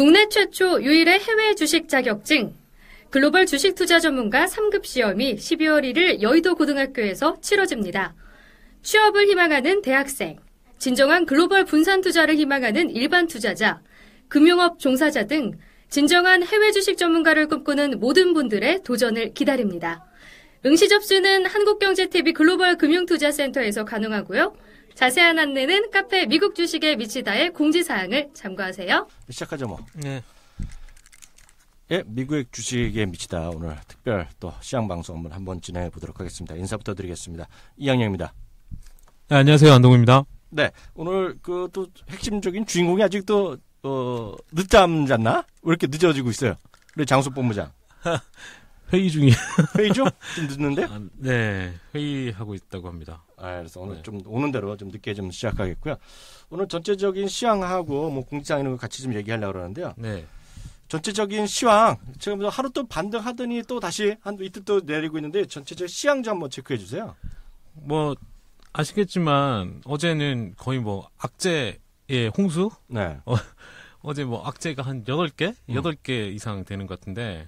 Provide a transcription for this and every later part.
국내 최초 유일의 해외 주식 자격증 글로벌 주식 투자 전문가 3급 시험이 12월 1일 여의도 고등학교에서 치러집니다. 취업을 희망하는 대학생, 진정한 글로벌 분산 투자를 희망하는 일반 투자자, 금융업 종사자 등 진정한 해외 주식 전문가를 꿈꾸는 모든 분들의 도전을 기다립니다. 응시 접수는 한국경제TV 글로벌 금융투자센터에서 가능하고요. 자세한 안내는 카페 미국 주식에 미치다의 공지사항을 참고하세요. 시작하죠 뭐. 네. 예, 미국 주식에 미치다 오늘 특별 또 시장 방송을 한번 진행해 보도록 하겠습니다. 인사부터 드리겠습니다. 이양영입니다. 네, 안녕하세요 안동입니다 네, 오늘 그 또 핵심적인 주인공이 아직도 어, 늦잠 잤나? 왜 이렇게 늦어지고 있어요? 우리 장수 본부장. 회의 중이 회의 중? 좀 늦는데? 아, 네, 회의하고 있다고 합니다. 아, 그래서 오늘 네. 좀 오는 대로 좀 늦게 좀 시작하겠고요. 오늘 전체적인 시황하고 뭐 공지사항 이런 거 같이 좀 얘기하려고 그러는데요. 네. 전체적인 시황 지금 뭐 하루 또 반등하더니 또 다시 한 이틀 또 내리고 있는데 전체적 시황 좀 한번 체크해 주세요. 뭐 아시겠지만 어제는 거의 뭐 악재의 홍수? 네. 어, 제뭐 악재가 한 여덟 개 음. 여덟 개 이상 되는 것 같은데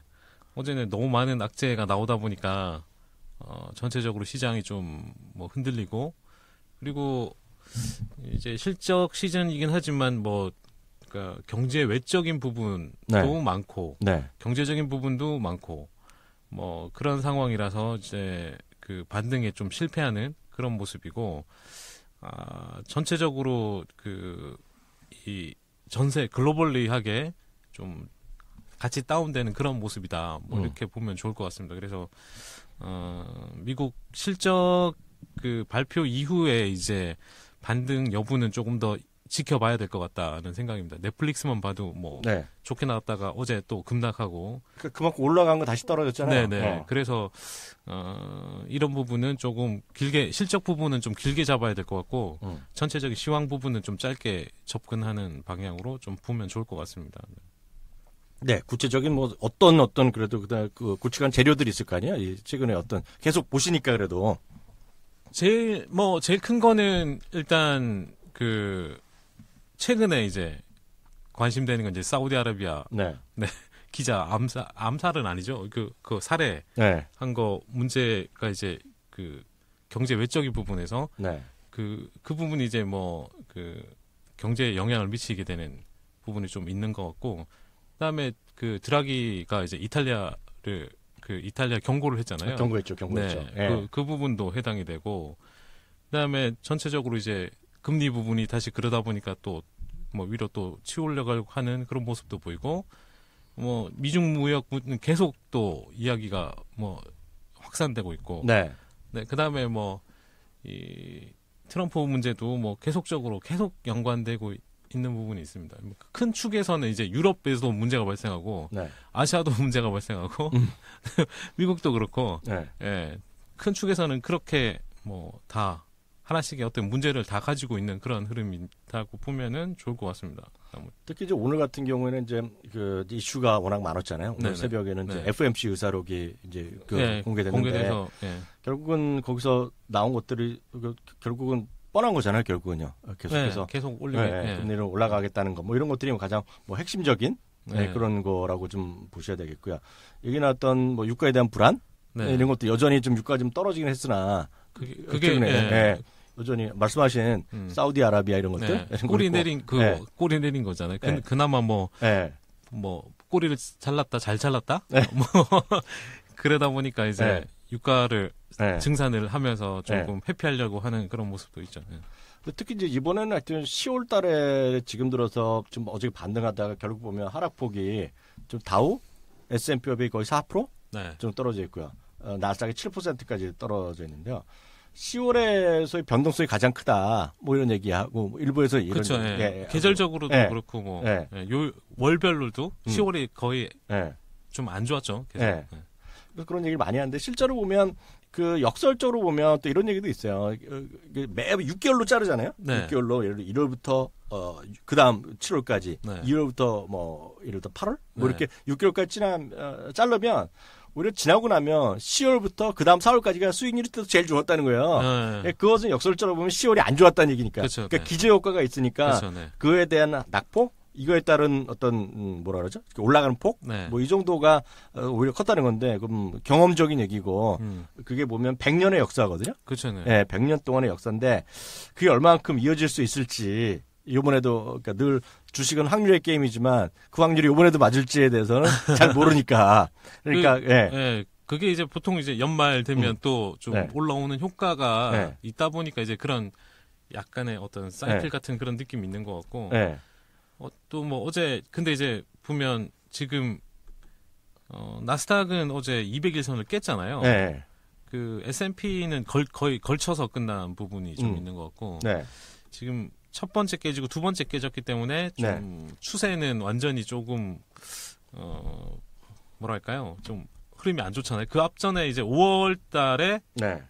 어제는 너무 많은 악재가 나오다 보니까 어, 전체적으로 시장이 좀뭐 흔들리고 그리고 이제 실적 시즌이긴 하지만 뭐 그러니까 경제 외적인 부분도 네. 많고 네. 경제적인 부분도 많고 뭐 그런 상황이라서 이제 그 반등에 좀 실패하는 그런 모습이고 아, 전체적으로 그이 전세 글로벌리하게 좀 같이 다운되는 그런 모습이다. 뭐 음. 이렇게 보면 좋을 것 같습니다. 그래서 어, 미국 실적 그 발표 이후에 이제 반등 여부는 조금 더 지켜봐야 될 것 같다는 생각입니다. 넷플릭스만 봐도 뭐 네. 좋게 나왔다가 어제 또 급락하고 그 그만큼 올라간 거 다시 떨어졌잖아요. 네네. 어. 네. 네. 그래서 어, 이런 부분은 조금 길게 실적 부분은 좀 길게 잡아야 될 것 같고 음. 전체적인 시황 부분은 좀 짧게 접근하는 방향으로 좀 보면 좋을 것 같습니다. 네, 구체적인 뭐 어떤 어떤 그래도 그다음 그 구체적인 재료들이 있을 거아니야요 최근에 어떤 계속 보시니까 그래도 제일 뭐 제일 큰 거는 일단 그 최근에 이제 관심되는 건 이제 사우디아라비아 네. 네. 기자 암살 암살은 아니죠. 그그 그 살해 네. 한거 문제가 이제 그 경제 외적인 부분에서 그그 네. 그 부분이 이제 뭐 그 경제에 영향을 미치게 되는 부분이 좀 있는 것 같고 그다음에 그 드라기가 이제 이탈리아를 그 이탈리아 경고를 했잖아요. 아, 경고했죠, 경고했죠. 네, 예. 그, 그 부분도 해당이 되고 그다음에 전체적으로 이제 금리 부분이 다시 그러다 보니까 또 뭐 위로 또치우려려고 하는 그런 모습도 보이고 뭐 미중 무역 계속 또 이야기가 뭐 확산되고 있고 네. 네 그다음에 뭐 이 트럼프 문제도 뭐 계속적으로 계속 연관되고 있는 부분이 있습니다. 뭐 큰 축에서는 이제 유럽에서도 문제가 발생하고 네. 아시아도 문제가 발생하고 음. 미국도 그렇고 네. 예, 큰 축에서는 그렇게 뭐 다 하나씩의 어떤 문제를 다 가지고 있는 그런 흐름이라고 보면은 좋을 것 같습니다. 특히 이제 오늘 같은 경우에는 이제 그 이슈가 워낙 많았잖아요. 오늘 네네. 새벽에는 이제 네. FMC 의사록이 이제 그 네, 공개됐는데 공개돼서, 예. 결국은 거기서 나온 것들이 그 결국은 뻔한 거잖아요 결국은요 어, 계속해서 네, 계속 올리고 네, 네. 금 올라가겠다는 거 뭐 이런 것들이 가장 뭐 핵심적인 네. 네. 그런 거라고 좀 보셔야 되겠고요 여기 나왔던 뭐 유가에 대한 불안 네. 이런 것도 여전히 좀 유가 좀 떨어지긴 했으나 그게, 어, 그게 예. 여전히 말씀하신 음. 사우디아라비아 이런 것들 네. 꼬리 내린 그 네. 꼬리 내린 거잖아요. 그, 네. 그나마 뭐뭐 네. 뭐 꼬리를 잘랐다 잘 잘랐다 뭐 그러다 보니까 이제 유가를 네. 증산을 하면서 네. 조금 회피하려고 하는 그런 모습도 있죠. 네. 특히 이제 이번에는 하여튼 10월 달에 지금 들어서 좀 어저께 반등하다가 결국 보면 하락폭이 좀 다우, S&P업이 거의 4%? 네. 좀 떨어져 있고요. 어, 나스닥이 7%까지 떨어져 있는데요. 10월에 서의 변동성이 가장 크다 뭐 이런 얘기하고 뭐 일부에서 이런 그쵸, 그렇죠. 예. 예. 계절적으로도 예. 그렇고 뭐 예. 예. 요, 월별로도 음. 10월이 거의 예. 좀안 좋았죠. 계속. 예. 예. 그 그런 얘기를 많이 하는데 실제로 보면 그 역설적으로 보면 또 이런 얘기도 있어요. 그 매 6개월로 자르잖아요. 네. 6개월로 예를 들어 1월부터 어 그다음 7월까지, 네. 2월부터 뭐 예를 들어 8월 뭐 네. 이렇게 6개월까지 지나 어, 자르면 오히려 지나고 나면 10월부터 그 다음 4월까지가 수익률이 또 제일 좋았다는 거예요. 네. 네, 그것은 역설적으로 보면 10월이 안 좋았다는 얘기니까. 그쵸, 그러니까 네. 기재 효과가 있으니까 그쵸, 네. 그에 대한 낙폭 이거에 따른 어떤 음, 뭐라 그러죠? 올라가는 폭? 네. 뭐이 정도가 어, 오히려 컸다는 건데 그럼 경험적인 얘기고 음. 그게 보면 100년의 역사거든요. 그렇죠. 네. 예, 100년 동안의 역사인데 그게 얼마만큼 이어질 수 있을지 요번에도 그러니까 늘 주식은 확률의 게임이지만 그 확률이 요번에도 맞을지에 대해서는 잘 모르니까 그러니까 그, 예. 예. 그게 이제 보통 이제 연말 되면 음. 또좀 네. 올라오는 효과가 네. 있다 보니까 이제 그런 약간의 어떤 사이클 네. 같은 그런 느낌이 있는 것 같고 네. 어, 또 뭐 어제 근데 이제 보면 지금 어, 나스닥은 어제 200일선을 깼잖아요. 네. 그 S&P는 걸, 거의 걸쳐서 끝난 부분이 좀 음. 있는 것 같고 네. 지금 첫 번째 깨지고 두 번째 깨졌기 때문에 좀 네. 추세는 완전히 조금 어 뭐랄까요 좀 흐름이 안 좋잖아요. 그 앞전에 이제 5월 달에는 네.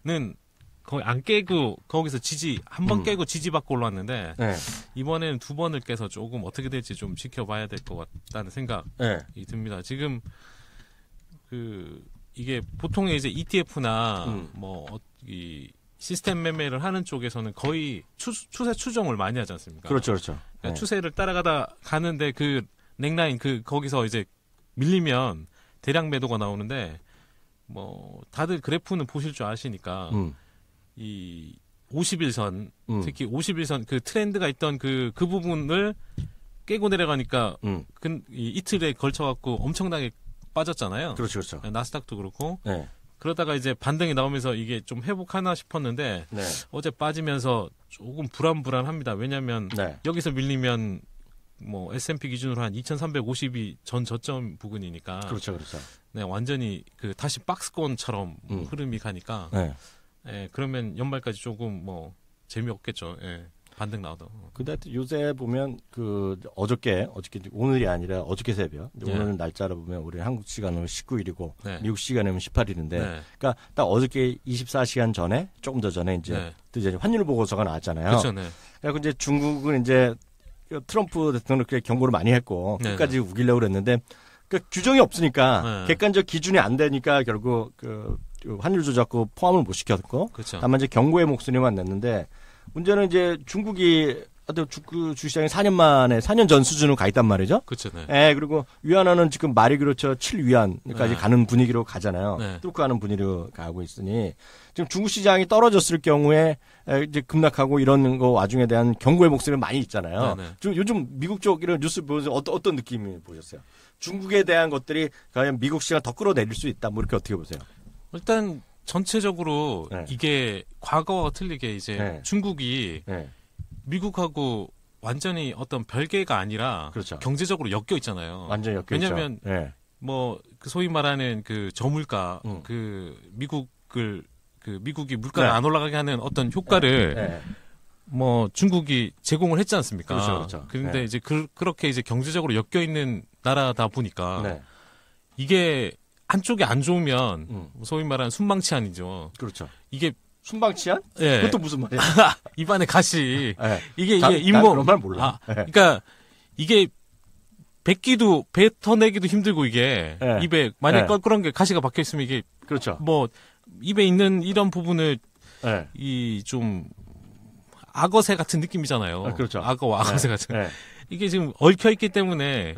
거의 안 깨고 거기서 지지 한번 음. 깨고 지지받고 올라왔는데 네. 이번에는 두 번을 깨서 조금 어떻게 될지 좀 지켜봐야 될 것 같다는 생각이 네. 듭니다. 지금 그 이게 보통의 이제 ETF나 음. 뭐이 어, 시스템 매매를 하는 쪽에서는 거의 추, 세추정을 많이 하지 않습니까? 그렇죠, 그렇죠. 그러니까 네. 추세를 따라가다 가는데 그 넥라인 그 거기서 이제 밀리면 대량 매도가 나오는데 뭐 다들 그래프는 보실 줄 아시니까. 음. 이5일선 음. 특히 5일선그 트렌드가 있던 그그 그 부분을 깨고 내려가니까 음. 그, 이, 이틀에 걸쳐 갖고 엄청나게 빠졌잖아요. 그렇죠, 그렇죠. 네, 나스닥도 그렇고. 네. 그러다가 이제 반등이 나오면서 이게 좀 회복하나 싶었는데 네. 어제 빠지면서 조금 불안불안합니다. 왜냐하면 네. 여기서 밀리면 뭐 S&P 기준으로 한 2,350이 전 저점 부근이니까 그렇죠, 그렇죠. 네, 완전히 그 다시 박스권처럼 음. 흐름이 가니까 네. 예, 그러면 연말까지 조금 뭐 재미없겠죠. 예. 반등 나오다. 근데 요새 보면 그 어저께 어저께 오늘이 아니라 어저께 새벽 예. 오늘 날짜로 보면 우리 한국 시간으로 19일이고 네. 미국 시간이면 18일인데 네. 그러니까 딱 어저께 24시간 전에 조금 더 전에 이제 네. 이제 환율 보고서가 나왔잖아요. 그렇죠, 네. 그 이제 중국은 이제 트럼프 대통령께 경고를 많이 했고 네, 네. 끝까지 우기려고 그랬는데 그 규정이 없으니까 네. 객관적 기준이 안 되니까 결국 그 환율 조작도 그 포함을 못 시켰고 그렇죠. 다만 이제 경고의 목소리만 냈는데 문제는 이제 중국이 어떤 주, 그 주시장이 4년 만에 4년 전 수준으로 가 있단 말이죠. 그렇죠. 네. 예, 그리고 위안화는 지금 말이 그렇죠. 7위안까지 네. 가는 분위기로 가잖아요. 네. 뚫고 가는 분위기로 가고 있으니 지금 중국 시장이 떨어졌을 경우에 이제 급락하고 이런 거 와중에 대한 경고의 목소리 많이 있잖아요. 네, 네. 요즘 미국 쪽 이런 뉴스 보면서 어떤 어떤 느낌이 보셨어요? 중국에 대한 것들이 과연 미국 시장을 더 끌어내릴 수 있다. 뭐 이렇게 어떻게 보세요? 일단 전체적으로 네. 이게 과거와 틀리게 이제 네. 중국이 네. 미국하고 완전히 어떤 별개가 아니라 그렇죠. 경제적으로 엮여 있잖아요. 완전 엮여 왜냐하면 네. 뭐 그 소위 말하는 그 저물가 음. 그 미국을 그 미국이 물가를 네. 안 올라가게 하는 어떤 효과를 네. 뭐 중국이 제공을 했지 않습니까? 그렇죠, 그렇죠. 그런데 이제 그, 렇게 이제 경제적으로 엮여 있는 나라다 보니까 이게 한쪽이 안 좋으면 음. 소위 말하는 순방치안이죠. 그렇죠. 이게 순방치안? 예. 그것도 무슨 말이야? 입안에 가시. 예. 이게 이게 잇몸. 그런 말 몰라. 아, 예. 그러니까 이게 뱉기도 뱉어내기도 힘들고 이게 예. 입에 만약 에 껄끄런 예. 게 가시가 박혀 있으면 이게 그렇죠. 뭐 입에 있는 이런 부분을 예. 이좀 악어새 같은 느낌이잖아요. 아, 그렇죠. 악어와 예. 악어새 같은. 이게 지금 얽혀 있기 때문에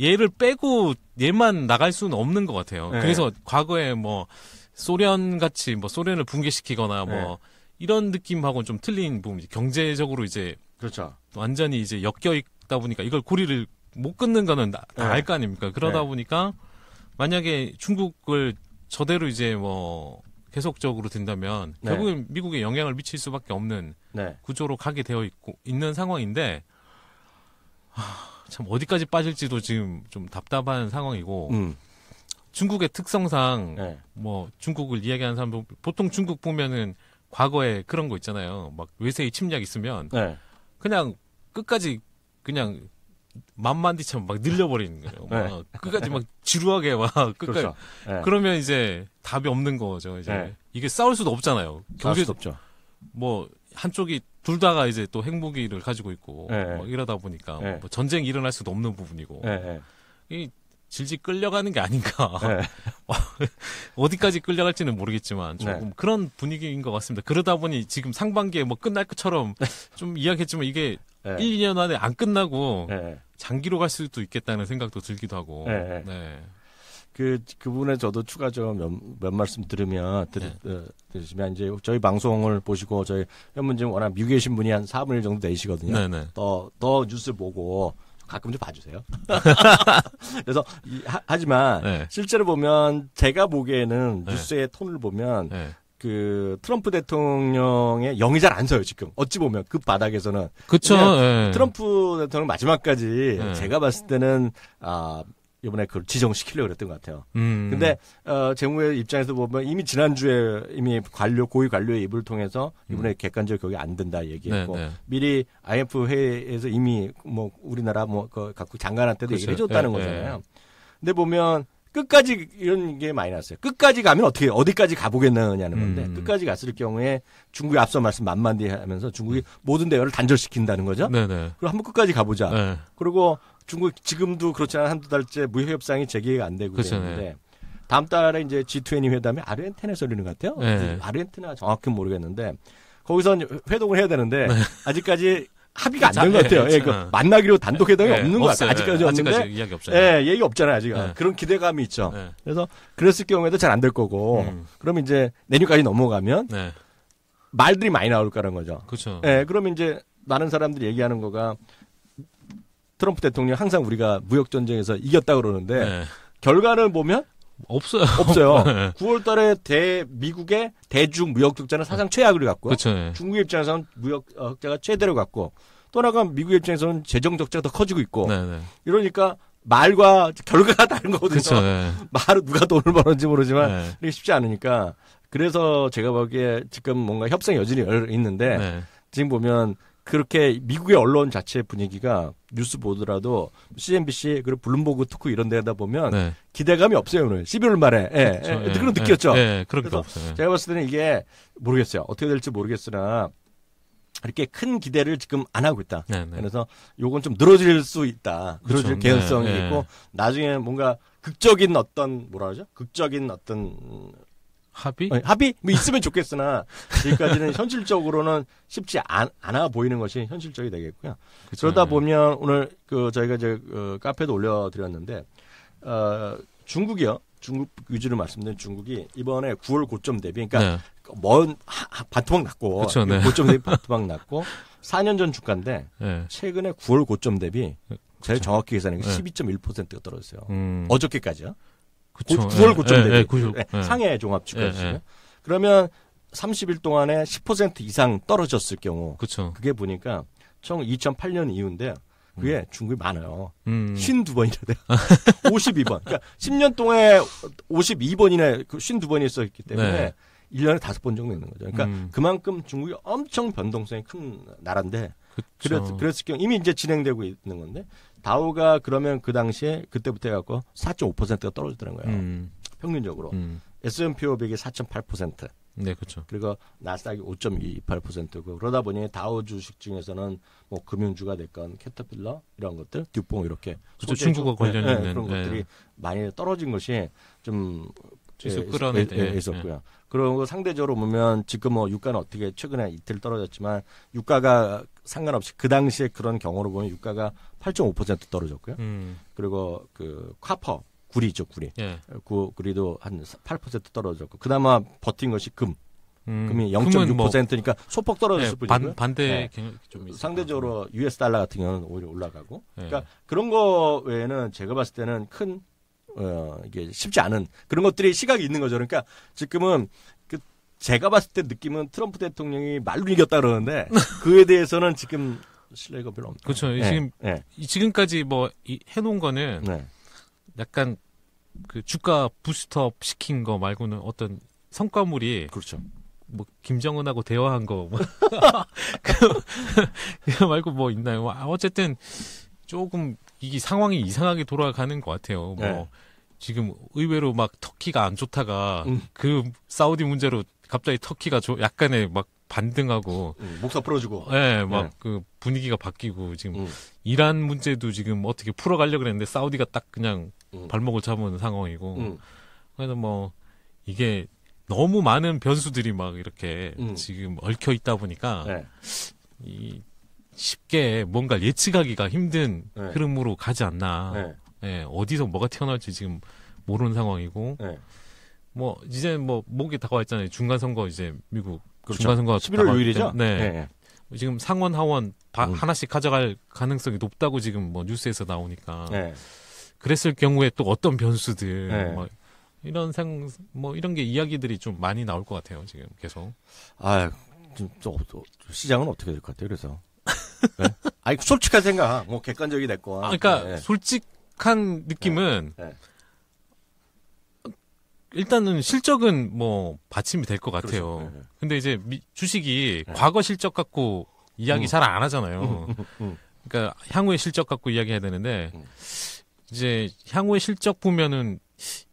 얘를 빼고 얘만 나갈 수는 없는 것 같아요. 네. 그래서 과거에 뭐 소련 같이 뭐 소련을 붕괴시키거나 뭐 네. 이런 느낌하고는 좀 틀린 부분이 경제적으로 이제 그렇죠. 완전히 이제 엮여 있다 보니까 이걸 고리를 못 끊는 거는 다 알거 네. 아닙니까? 그러다 네. 보니까 만약에 중국을 저대로 이제 뭐 계속적으로 된다면 네. 결국엔 미국에 영향을 미칠 수밖에 없는 네. 구조로 가게 되어 있고 있는 상황인데 하... 참 어디까지 빠질지도 지금 좀 답답한 상황이고 음. 중국의 특성상 네. 뭐 중국을 이야기하는 사람도 보통 중국 보면은 과거에 그런 거 있잖아요. 막 외세의 침략 있으면 네. 그냥 끝까지 그냥 만만디처럼 막 늘려버리는 거예요. 네. 끝까지 막 지루하게 막 그렇죠. 끝까지 그렇죠. 그러면 이제 답이 없는 거죠. 이제 네. 이게 싸울 수도 없잖아요. 경제 수 없죠. 뭐 한쪽이 둘 다가 이제 또 핵무기를 가지고 있고 네. 뭐 이러다 보니까 네. 뭐 전쟁이 일어날 수도 없는 부분이고 네. 이 질질 끌려가는 게 아닌가 어디까지 끌려갈지는 모르겠지만 네. 조금 그런 분위기인 것 같습니다. 그러다 보니 지금 상반기에 뭐 끝날 것처럼 좀 이야기했지만 이게 네. 1, 2년 안에 안 끝나고 장기로 갈 수도 있겠다는 생각도 들기도 하고 네. 그, 그 부분에 저도 추가 좀몇 몇 말씀 들으면, 들, 네. 어, 들으시면, 이제 저희 방송을 보시고, 저희 현문 지 워낙 미국에 계신 분이 한 4분의 1 정도 되시거든요. 네, 네. 더, 더 뉴스 보고, 가끔 좀 봐주세요. 그래서 이, 하, 지만 네. 실제로 보면 제가 보기에는 네. 뉴스의 톤을 보면 네. 그 트럼프 대통령의 영이 잘 안 서요 지금 어찌 보면 그 바닥에서는 그쵸 예. 트럼프 대통령 마지막까지 네. 제가 봤을 때는 아 이번에 그걸 지정시키려고 그랬던 것 같아요. 음. 근데 어, 재무의 입장에서 보면 이미 지난주에 이미 관료 고위 관료의 입을 통해서 이번에 음. 객관적 교육이 안 된다 얘기했고 네, 네. 미리 IMF 회의에서 이미 뭐 우리나라 뭐그 각국 장관한테도 그렇죠. 얘기를 해줬다는 네, 네, 거잖아요. 근데 보면 끝까지 이런 게 많이 났어요. 끝까지 가면 어떻게 어디까지 가보겠느냐는 건데 음. 끝까지 갔을 경우에 중국이 앞서 말씀 만만디 하면서 중국이 모든 대화를 단절시킨다는 거죠. 네네. 그리고 한번 끝까지 가보자. 네. 그리고 중국 지금도 그렇지만 한두 달째 무역협상이 재개가 안 되고 그렇 있는데 네. 다음 달에 이제 G20 회담이 아르헨티나에서 열리는 것 같아요. 네. 아르헨티나 정확히 모르겠는데 거기서 회동을 해야 되는데 네. 아직까지 합의가 안 된 것 같아요. 예, 예 그렇죠. 그 만나기로 단독 회담이 예, 네. 없는 것 같아요. 아직까지 네. 없는데 아직까지 이야기 없잖아요. 예, 얘기 없잖아요. 아직 예. 그런 기대감이 있죠. 예. 그래서 그랬을 경우에도 잘 안 될 거고, 음. 그럼 이제 내년까지 넘어가면 네. 말들이 많이 나올 거라는 거죠. 그렇죠. 예, 그럼 이제 많은 사람들이 얘기하는 거가 트럼프 대통령 항상 우리가 무역 전쟁에서 이겼다 그러는데 네. 결과를 보면 없어요. 없어요. 네. 9월 달에 대 미국의 대중 무역 흑자는 사상 최악을 갖고 그렇죠. 네. 중국 입장에서는 무역 어, 흑자가 최대로 갖고 또 나가 미국 입장에서는 재정 적자가 더 커지고 있고 네, 네. 이러니까 말과 결과가 다른 거거든요. 그쵸, 그렇죠. 네. 말은 누가 돈을 버는지 모르지만 네. 이 쉽지 않으니까 그래서 제가 보기에 지금 뭔가 협상 여진이 있는데 지금 보면 그렇게 미국의 언론 자체의 분위기가 뉴스 보더라도 CNBC 그리고 블룸버그 특구 이런 데다 보면 네. 기대감이 없어요 오늘 11월 말에 예, 그렇죠. 예, 예, 그런 느꼈죠. 예, 예. 그런 게 없어요. 제가 봤을 때는 이게 모르겠어요 어떻게 될지 모르겠으나 이렇게 큰 기대를 지금 안 하고 있다. 네, 네. 그래서 요건 좀 늘어질 수 있다. 늘어질 그렇죠. 개연성이 네, 네. 있고 나중에 뭔가 극적인 어떤 뭐라 그러죠? 극적인 어떤 합의? 네, 합의? 뭐 있으면 좋겠으나 지금까지는 현실적으로는 쉽지 않, 아 보이는 것이 현실적이 되겠고요. 그쵸. 그러다 네. 보면 오늘 그 저희가 이제 그 카페도 올려드렸는데 어, 중국이요. 중국 위주로 말씀드린 중국이 이번에 9월 고점 대비 그러니까 네. 먼바토막 났고 그쵸, 네. 고점 대비 바토막 났고 4년 전 주가인데 네. 최근에 9월 고점 대비 제일 정확히 계산한 게 12.1%가 떨어졌어요. 음. 어저께까지요. 그쵸, 9월 9점 예. 예, 예, 대비 90, 상해 종합 주가지수. 그러면 30일 동안에 10% 이상 떨어졌을 경우 그쵸. 그게 보니까 총 2008년 이후인데 그게 음. 중국이 많아요. 음. 52번이나 돼 52번. 그러니까 10년 동안에 52번이나 그 52번이 있었기 때문에 네. 1년에 5번 정도 있는 거죠. 그러니까 음. 그만큼 중국이 엄청 변동성이 큰 나라인데 그랬, 그랬을 경우 이미 이제 진행되고 있는 건데 다우가 그러면 그 당시에 그때부터 해갖고 4.5%가 떨어지더라는 거예요. 음. 평균적으로. 음. S&P 500이 4.8%. 네, 그렇죠. 그리고 나스닥이 5.28%고 그러다 보니 다우 주식 중에서는 뭐 금융주가 됐건 캐터필러 이런 것들, 듀뽕 이렇게 그렇죠. 중국과 예, 예, 관련 있는 네, 그런 네. 것들이 많이 떨어진 것이 좀 예, 있었고요. 예. 그리고 상대적으로 보면 지금 뭐 유가는 어떻게 최근에 이틀 떨어졌지만 유가가 상관없이 그 당시에 그런 경우로 보면 유가가 8.5% 떨어졌고요. 음. 그리고 그 카퍼 구리 있죠 구리. 예. 구 구리도 한 8% 떨어졌고 그나마 버틴 것이 금. 음, 금이 0.6%니까 뭐, 소폭 떨어졌을 예, 뿐이고 반대 예. 좀 상대적으로 US 달러 같은 경우는 오히려 올라가고 예. 그러니까 그런 거 외에는 제가 봤을 때는 큰 어, 이게 쉽지 않은 그런 것들이 시각이 있는 거죠. 그러니까 지금은 그 제가 봤을 때 느낌은 트럼프 대통령이 말로 이겼다 그러는데 그에 대해서는 지금 신뢰가 별로 없는. 그렇죠. 네. 지금 네. 지금까지 뭐 해놓은 거는 네. 약간 그 주가 부스트업 시킨 거 말고는 어떤 성과물이 그렇죠. 뭐 김정은하고 대화한 거 뭐. 그, 그 말고 뭐 있나요? 뭐 어쨌든 조금 이게 상황이 이상하게 돌아가는 것 같아요. 뭐 네. 지금 의외로 막 터키가 안 좋다가 음. 그 사우디 문제로 갑자기 터키가 조, 약간의 막 반등하고 음, 목사 풀어주고 예, 막그 네. 그 분위기가 바뀌고 지금 음. 이란 문제도 지금 어떻게 풀어가려 그랬는데 사우디가 딱 그냥 음. 발목을 잡은 상황이고 음. 그래서 뭐 이게 너무 많은 변수들이 막 이렇게 음. 지금 얽혀 있다 보니까 네. 이 쉽게 뭔가 예측하기가 힘든 네. 흐름으로 가지 않나 네. 예, 어디서 뭐가 튀어나올지 지금 모르는 상황이고 네. 뭐 이제 뭐 목이 다가왔잖아요 중간 선거 이제 미국 그렇죠. 중간선거 11월 5일이죠. 네. 네. 지금 상원 하원 바, 음. 하나씩 가져갈 가능성이 높다고 지금 뭐 뉴스에서 나오니까 네. 그랬을 경우에 또 어떤 변수들 네. 뭐 이런 생 뭐 이런 게 이야기들이 좀 많이 나올 것 같아요 지금 계속 아좀 시장은 어떻게 될 것 같아요 그래서 네? 아니 솔직한 생각 뭐 객관적이 될거 아, 그러니까 네. 솔직한 느낌은 네. 네. 일단은 실적은 뭐 받침이 될것 그렇죠. 같아요. 그렇죠. 네. 근데 이제 미, 주식이 네. 과거 실적 갖고 이야기 음. 잘안 하잖아요. 음 음, 음, 음, 그러니까 향후의 실적 갖고 이야기해야 되는데 음. 이제 향후의 실적 보면은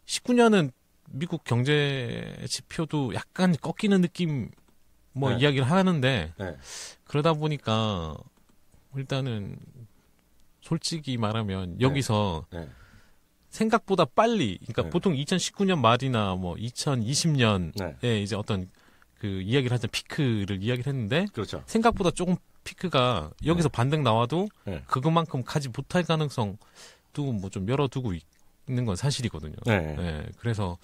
19년은 미국 경제 지표도 약간 꺾이는 느낌 뭐 네. 이야기를 하는데 네. 그러다 보니까 일단은 솔직히 말하면 네. 여기서 생각보다 빨리 그러니까 네. 보통 2019년 말이나 뭐 2020년에 네. 이제 어떤 그 이야기를 하자 피크를 이야기를 했는데 그렇죠. 생각보다 조금 피크가 네. 여기서 네. 반등 나와도 네. 그것만큼 가지 못할 가능성도 뭐 좀 열어두고 있는 건 사실이거든요. 네. 네. 그래서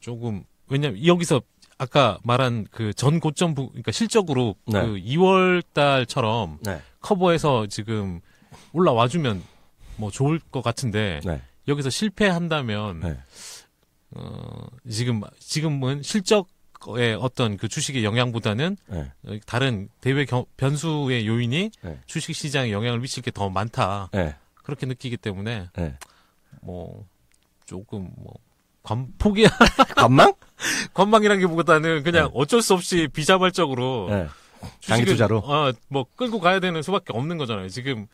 조금 왜냐면 여기서 아까 말한 그 전 고점 부, 그러니까 실적으로 그 2월 달처럼 커버해서 지금 올라와주면 뭐 좋을 것 같은데 여기서 실패한다면 네. 어, 지금 지금은 실적의 어떤 그 주식의 영향보다는 네. 다른 대외 겨, 변수의 요인이 네. 주식 시장에 영향을 미칠 게 더 많다. 네. 그렇게 느끼기 때문에 네. 뭐 조금 뭐 관, 포기야. 관망? 관망이란 게 보다는 그냥 네. 어쩔 수 없이 비자발적으로 장기 투자로 어, 뭐 끌고 가야 되는 수밖에 없는 거잖아요. 지금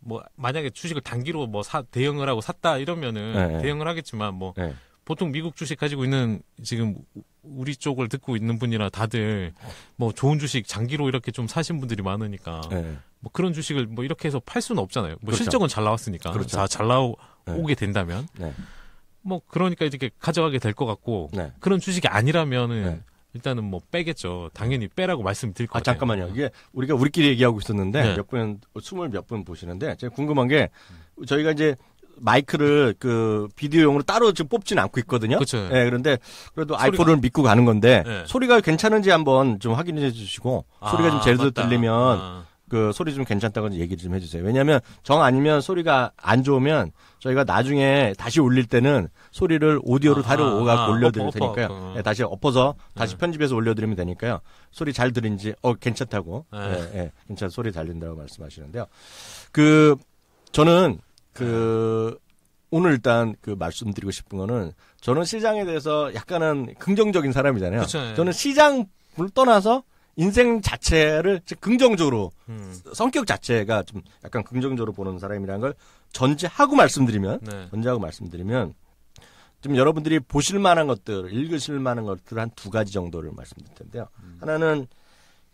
뭐 만약에 주식을 단기로 뭐 사, 대응을 하고 샀다 이러면은 네. 대응을 하겠지만 뭐 네. 보통 미국 주식 가지고 있는 지금 우리 쪽을 듣고 있는 분이라 다들 뭐 좋은 주식 장기로 이렇게 좀 사신 분들이 많으니까 네. 뭐 그런 주식을 뭐 이렇게 해서 팔 수는 없잖아요. 뭐 그렇죠. 실적은 잘 나왔으니까 그렇죠. 다잘 나오게 네. 된다면 네. 뭐 그러니까 이렇게 가져가게 될 것 같고 네. 그런 주식이 아니라면은 일단은 뭐 빼겠죠. 당연히 빼라고 말씀드릴 것 아, 같아요. 잠깐만요. 이게 우리가 우리끼리 얘기하고 있었는데 네. 몇 분, 스물 몇분 보시는데 제가 궁금한 게 저희가 이제 마이크를 그 비디오용으로 따로 지금 뽑진 않고 있거든요. 그렇죠. 예, 그런데 그래도 소리가... 아이폰을 믿고 가는 건데 네. 소리가 괜찮은지 한번 좀 확인해 주시고 아, 소리가 좀 제대로 맞다. 들리면 아. 그 소리 좀 괜찮다고 얘기 를좀 해주세요. 왜냐하면 정 아니면 소리가 안 좋으면 저희가 나중에 다시 올릴 때는 소리를 오디오로 다려 오가 올려드릴 테니까요. 엎어, 어. 네, 다시 엎어서 다시 네. 편집해서 올려드리면 되니까요. 소리 잘들인지어 괜찮다고 네. 네, 괜찮 소리 잘 들린다고 말씀하시는데요. 그 저는 그 네. 오늘 일단 그 말씀드리고 싶은 거는 저는 시장에 대해서 약간은 긍정적인 사람이잖아요. 그쵸, 저는 시장을 떠나서 인생 자체를 즉 긍정적으로 음. 성격 자체가 좀 약간 긍정적으로 보는 사람이라는 걸 전제하고 말씀드리면 네. 전제하고 말씀드리면 좀 여러분들이 보실 만한 것들, 읽으실 만한 것들 한 두 가지 정도를 말씀드릴 텐데요. 음. 하나는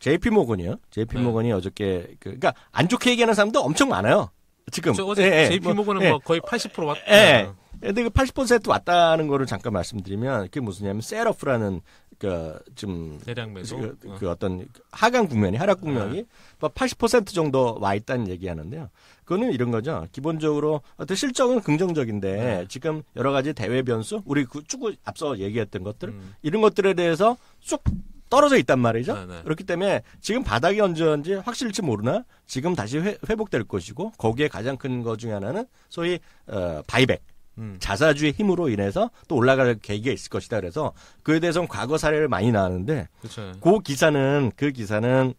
JP 모건이요. JP 네. 모건이 어저께 그, 그러니까 안 좋게 얘기하는 사람도 엄청 많아요. 지금 어제 예, JP 예. 뭐, 모건은 예. 뭐 거의 80% 왔다. 예. 네. 근데 그80% 왔다는 거를 잠깐 말씀드리면 그게 무슨냐면 세러프라는 그니까좀 대량 매도 그, 그 어. 그 떤 하강 국면이 하락 국면이 네. 80% 뭐 정도 와 있다는 얘기하는데요. 그거는 이런 거죠. 기본적으로 어떤 실적은 긍정적인데 네. 지금 여러 가지 대외 변수, 우리 그 축구 앞서 얘기했던 것들 음. 이런 것들에 대해서 쑥 떨어져 있단 말이죠. 네네. 네. 그렇기 때문에 지금 바닥이 언제인지 확실치 모르나 지금 다시 회, 복될 것이고 거기에 가장 큰 거 중에 하나는 소위 어, 바이백. 음. 자사주의 힘으로 인해서 또 올라갈 계기가 있을 것이다. 그래서 그에 대해서는 과거 사례를 많이 나왔는데 그쵸. 그렇죠. 그 기사는 그 기사는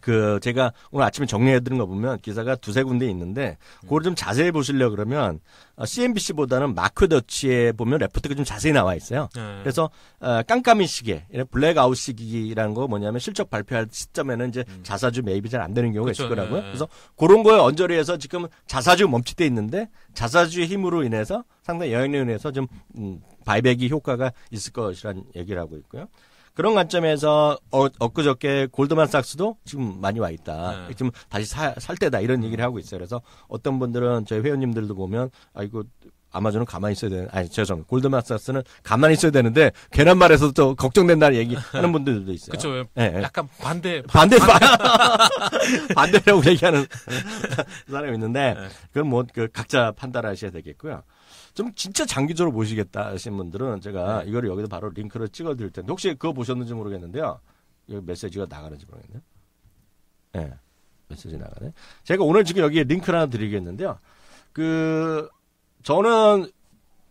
그 제가 오늘 아침에 정리해드린 거 보면 기사가 두세 군데 있는데 그걸 좀 자세히 보시려 그러면 아, CNBC보다는 마크 더치에 보면 레포트가 좀 자세히 나와 있어요. 네. 그래서 어, 깜깜이 시계, 블랙아웃 시기라는 거 뭐냐면 실적 발표할 시점에는 이제 음. 자사주 매입이 잘 안 되는 경우가 그쵸, 있을 거라고요. 네. 그래서 그런 거에 언저리에서 지금 자사주 멈칫돼 있는데 자사주의 힘으로 인해서 상당히 영향력에 의해서 좀 음, 바이백이 효과가 있을 것이라는 얘기를 하고 있고요. 그런 관점에서 어, 엊그저께 골드만삭스도 지금 많이 와 있다. 네. 지금 다시 사, 살 때다 이런 얘기를 하고 있어요. 그래서 어떤 분들은 저희 회원님들도 보면 아이고 아마존은 가만히 있어야 되는 아니 죄송합니 골드만삭스는 가만히 있어야 되는데 괜한 말에서또 걱정된다는 얘기 하는 분들도 있어요. 그렇죠. 네. 약간 반대 반대 반대 반대라고 얘기하는 사람이 있는데 네. 그건 뭐그 각자 판단하셔야 되겠고요. 좀 진짜 장기적으로 보시겠다 하신 분들은 제가 네. 이거를 여기서 바로 링크를 찍어 드릴 텐데 혹시 그거 보셨는지 모르겠는데요. 이 메시지가 나가는지 모르겠네요. 예. 네. 메시지 나가네. 제가 오늘 지금 여기에 링크를 하나 드리겠는데요. 그 저는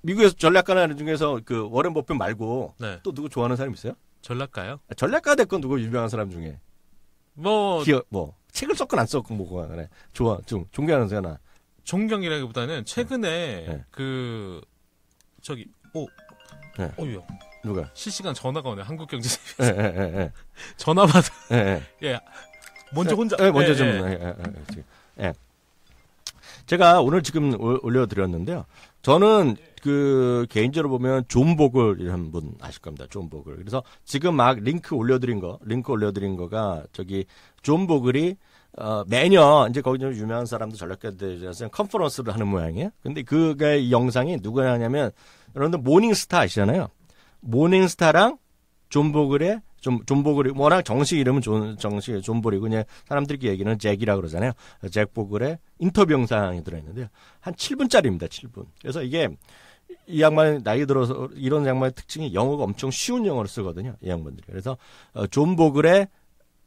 미국에서 전략가나 중에서 그 워렌 버핏 말고 네. 또 누구 좋아하는 사람 있어요? 전략가요? 아, 전략가 됐건 누구 유명한 사람 중에 뭐 기업 뭐 책을 썼건 안 썼건 뭐고 그 그래 좋아 좀 존경하는 사람 존경이라기보다는 네. 최근에 네. 그 저기 오 네. 오유 어, 누가 실시간 전화가 오네 한국경제TV 네, 네, 네. 전화 받아 예, 예. 예. 먼저 혼자 예, 먼저 예, 좀 예, 예, 제가 오늘 지금 올려드렸는데요 저는 그 개인적으로 보면 존복글이라는분 아실 겁니다. 존복글 그래서 지금 막 링크 올려드린 거, 링크 올려드린 거가 저기 존복글이 어, 매년 이제 거기 좀 유명한 사람도 전략가들이라서 컨퍼런스를 하는 모양이에요. 근데 그게 영상이 누가 하냐면 여러분들 모닝스타 아시잖아요. 모닝스타랑 존보글의 좀 존보글이 워낙 정식 이름은 존, 정식 존보리고 그냥 사람들끼리 얘기는 잭이라 그러잖아요. 잭 보글의 인터뷰 영상이 들어있는데요. 한 7분짜리입니다. 7분. 그래서 이게 이 양반 나이 들어서 이런 양반의 특징이 영어가 엄청 쉬운 영어를 쓰거든요. 이 양반들이. 그래서 어, 존 보글의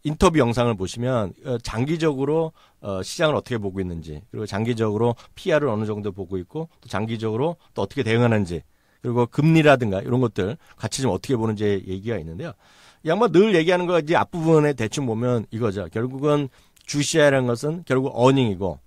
인터뷰 영상을 보시면 어, 장기적으로 어, 시장을 어떻게 보고 있는지 그리고 장기적으로 PR을 어느 정도 보고 있고 또 장기적으로 또 어떻게 대응하는지 그리고 금리라든가 이런 것들 같이 좀 어떻게 보는지 얘기가 있는데요. 양반 늘 얘기하는 거 이제 앞부분에 대충 보면 이거죠. 결국은 주시아라는 것은 결국 어닝이고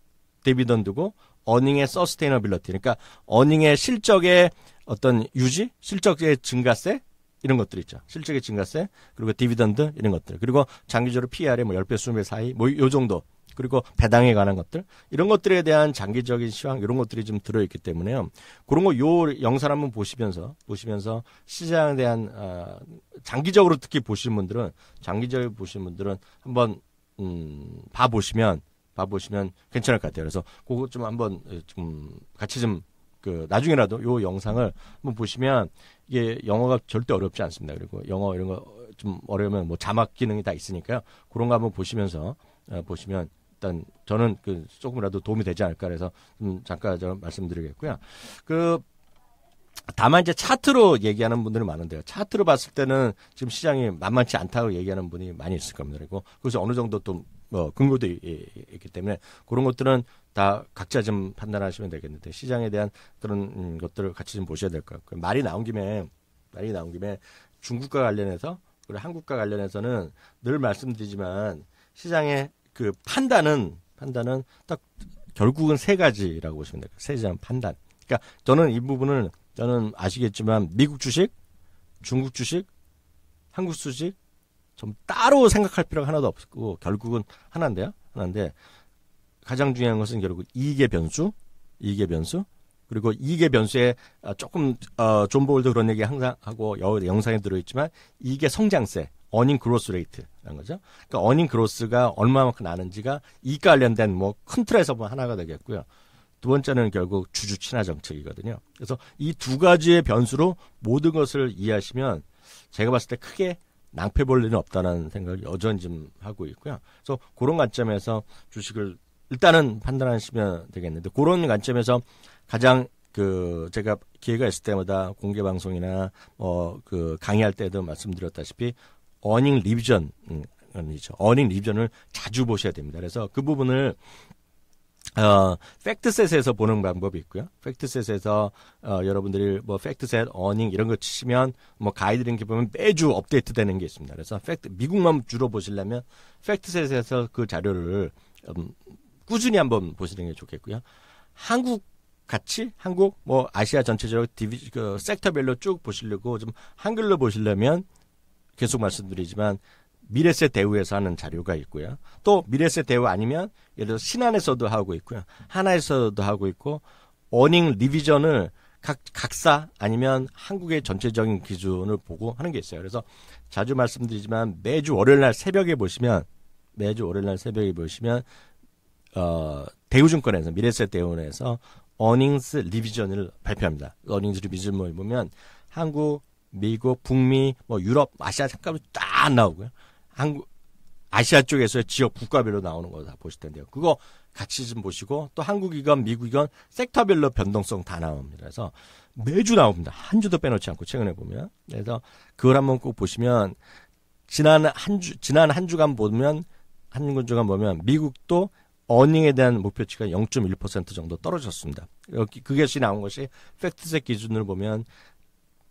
데비던드고 어닝의 서스테이너빌러티 그러니까 어닝의 실적의 어떤 유지, 실적의 증가세 이런 것들 있죠. 실적의 증가세, 그리고 디비던드 이런 것들. 그리고 장기적으로 PR의 뭐 10배, 20배 사이 뭐 요 정도. 그리고 배당에 관한 것들. 이런 것들에 대한 장기적인 시황 이런 것들이 좀 들어 있기 때문에요. 그런 거 요 영상 한번 보시면서 보시면서 시장에 대한 어, 장기적으로 특히 보신 분들은 장기적으로 보신 분들은 한번 음, 봐 보시면 봐 보시면 괜찮을 것 같아요. 그래서 그거 좀 한번 좀 같이 좀 그 나중에라도 요 영상을 한번 보시면 이게 영어가 절대 어렵지 않습니다. 그리고 영어 이런 거 좀 어려우면 뭐 자막 기능이 다 있으니까요. 그런 거 한번 보시면서 어, 보시면 일단 저는 그 조금이라도 도움이 되지 않을까 해서 좀 잠깐 좀 말씀드리겠고요. 그 다만 이제 차트로 얘기하는 분들이 많은데요. 차트로 봤을 때는 지금 시장이 만만치 않다고 얘기하는 분이 많이 있을 겁니다. 그리고 그래서 어느 정도 또뭐 어, 근거도 있기 때문에 그런 것들은 다 각자 좀 판단하시면 되겠는데 시장에 대한 그런 음, 것들을 같이 좀 보셔야 될 것 같고요. 말이 나온 김에 말이 나온 김에 중국과 관련해서 그리고 한국과 관련해서는 늘 말씀드리지만 시장의 그 판단은 판단은 딱 결국은 세 가지라고 보시면 될것 같아요 세장 판단. 그러니까 저는 이 부분을 저는 아시겠지만 미국 주식, 중국 주식, 한국 주식 좀 따로 생각할 필요가 하나도 없고 결국은 하나인데요. 하나인데 가장 중요한 것은 결국 이익의 변수, 이익의 변수, 그리고 이익의 변수에 아, 조금 어, 존 볼드 그런 얘기 항상 하고 여 영상에 들어있지만 이익의 성장세, 어닝 그로스 레이트라는 거죠. 그러니까 어닝 그로스가 얼마만큼 나는지가 이익 관련된 뭐큰 틀에서 보면 하나가 되겠고요. 두 번째는 결국 주주 친화 정책이거든요. 그래서 이 두 가지의 변수로 모든 것을 이해하시면 제가 봤을 때 크게 낭패 볼 일은 없다는 생각을 여전히 좀 하고 있고요. 그래서 그런 관점에서 주식을 일단은 판단하시면 되겠는데 그런 관점에서 가장 그 제가 기회가 있을 때마다 공개 방송이나 어그 뭐 강의할 때도 말씀드렸다시피 어닝 리비전이죠. 어닝 리비전을 자주 보셔야 됩니다. 그래서 그 부분을 어, 팩트셋에서 보는 방법이 있고요. 팩트셋에서 어, 여러분들이 뭐 팩트셋, 어닝 이런 거 치시면 뭐 가이드링크 보면 매주 업데이트되는 게 있습니다. 그래서 팩트 미국만 주로 보시려면 팩트셋에서 그 자료를 음, 꾸준히 한번 보시는 게 좋겠고요. 한국 같이 한국 뭐 아시아 전체적으로 디비 그 섹터별로 쭉 보시려고 좀 한글로 보시려면 계속 말씀드리지만 미래세 대우에서 하는 자료가 있고요. 또 미래세 대우 아니면 예를 들어 신한에서도 하고 있고요. 하나에서도 하고 있고 어닝 리비전을 각 각사 아니면 한국의 전체적인 기준을 보고 하는 게 있어요. 그래서 자주 말씀드리지만 매주 월요일 날 새벽에 보시면 매주 월요일 날 새벽에 보시면 어, 대우증권에서 미래세 대원에서 어닝스 리비전을 발표합니다. 어닝스 리비전을 뭐 보면 한국, 미국, 북미, 뭐 유럽, 아시아 색깔로 딱 나오고요. 한국 아시아 쪽에서 지역 국가별로 나오는 거 다 보실 텐데요. 그거 같이 좀 보시고 또 한국이건 미국이건 섹터별로 변동성 다 나옵니다. 그래서 매주 나옵니다. 한 주도 빼놓지 않고 최근에 보면 그래서 그걸 한번 꼭 보시면 지난 한주 지난 한 주간 보면 한 주간 보면 미국도 어닝에 대한 목표치가 0.1% 정도 떨어졌습니다. 여기 그것이 나온 것이 팩트셋 기준으로 보면